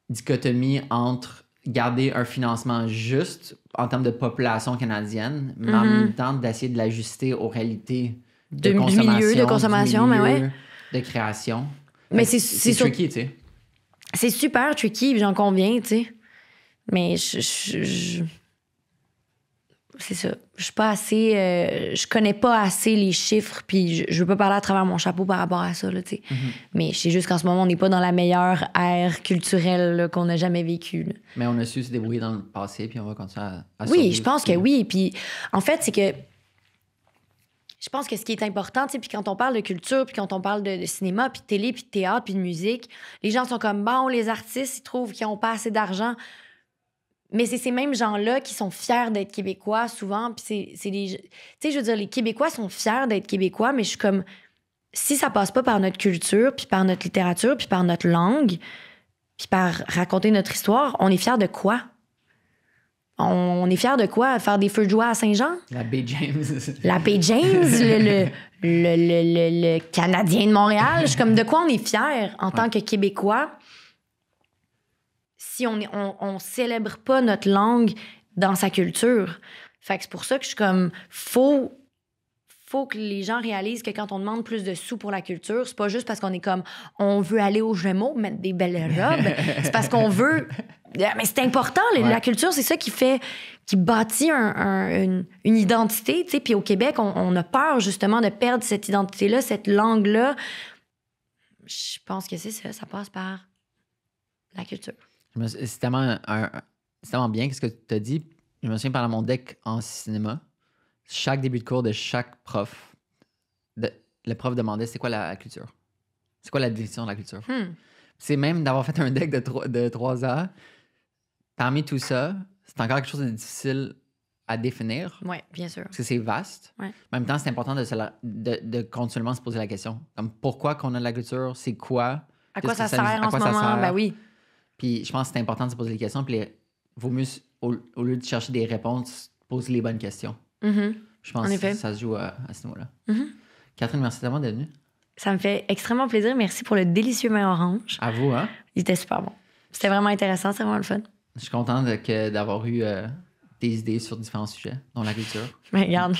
dichotomie entre garder un financement juste en termes de population canadienne, mais en mm-hmm. même temps d'essayer de l'ajuster aux réalités de, consommation, milieu, de consommation, mais de création. Mais c'est tricky, tu sais. C'est super tricky, j'en conviens, tu sais. Mais je c'est ça. Je suis pas assez. Euh, je connais pas assez les chiffres, puis je, ne veux pas parler à travers mon chapeau par rapport à ça, mhm. Mais je sais juste qu'en ce moment, on n'est pas dans la meilleure ère culturelle qu'on a jamais vécue. Mais on a su se débrouiller dans le passé, puis on va continuer à. à oui, je pense que oui. Puis en fait, c'est que. Je pense que ce qui est important, tu puis quand on parle de culture, puis quand on parle de, de cinéma, puis de télé, puis de théâtre, puis de musique, les gens sont comme, bon, les artistes, ils trouvent qu'ils n'ont pas assez d'argent mais c'est ces mêmes gens-là qui sont fiers d'être Québécois souvent. Puis c'est Tu sais, je veux dire, les Québécois sont fiers d'être Québécois, mais je suis comme. Si ça passe pas par notre culture, puis par notre littérature, puis par notre langue, puis par raconter notre histoire, on est fiers de quoi? On est fiers de quoi? Faire des feux de joie à Saint-Jean? La Baie James. La Baie James, le, le, le, le, Canadien de Montréal. Je suis comme, de quoi on est fiers en tant que Québécois? si on ne on, célèbre pas notre langue dans sa culture. Fait que c'est pour ça que je suis comme, faut faut que les gens réalisent que quand on demande plus de sous pour la culture, c'est pas juste parce qu'on est comme on veut aller aux Gémeaux, mettre des belles robes, c'est parce qu'on veut. Ah, mais c'est important, la culture, c'est ça qui fait, qui bâtit une, identité, tu Puis au Québec, on, on, a peur justement de perdre cette identité-là, cette langue-là. Je pense que c'est ça, ça passe par la culture. C'est tellement, bien ce que tu as dit. Je me souviens pendant mon deck en cinéma, chaque début de cours de chaque prof, le prof demandait c'est quoi la culture C'est quoi la définition de la culture hmm. C'est même d'avoir fait un deck de, trois de heures. Parmi tout ça, c'est encore quelque chose de difficile à définir. Oui, bien sûr. Parce que c'est vaste. Ouais. En même temps, c'est important de, continuellement se poser la question. Comme pourquoi qu'on a de la culture, c'est quoi? À quoi ça, sert en ce moment? Sert, ben oui je pense que c'est important de se poser des questions. Puis vaut mieux, au, lieu de chercher des réponses, poser les bonnes questions. Mm-hmm. Je pense que ça se joue euh, à, ce niveau-là. Mm-hmm. Catherine, merci tellement d'être venue. Ça me fait extrêmement plaisir. Merci pour le délicieux main orange. À vous, hein? Il était super bon. C'était vraiment intéressant, c'était vraiment le fun. Je suis contente d'avoir eu euh, des idées sur différents sujets, dont la culture. Mais regarde,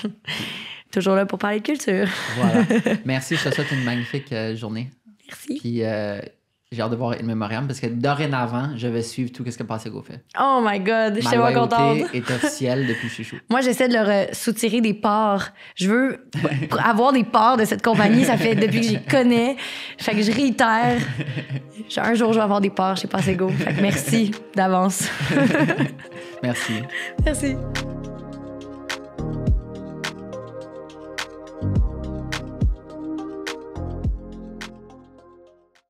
toujours là pour parler de culture. voilà. Merci, je te souhaite une magnifique euh, journée. Merci. Puis, j'ai hâte de voir le mémoriam, parce que dorénavant, je vais suivre tout ce que Passego fait. Oh my God, je suis tellement contente. est officielle depuis Chouchou. Moi, j'essaie de leur euh, soutirer des parts. Je veux avoir des parts de cette compagnie. Ça fait depuis que j'y connais. Fait que je réitère. Un jour, je vais avoir des parts chez Passego. Fait merci d'avance. merci. Merci.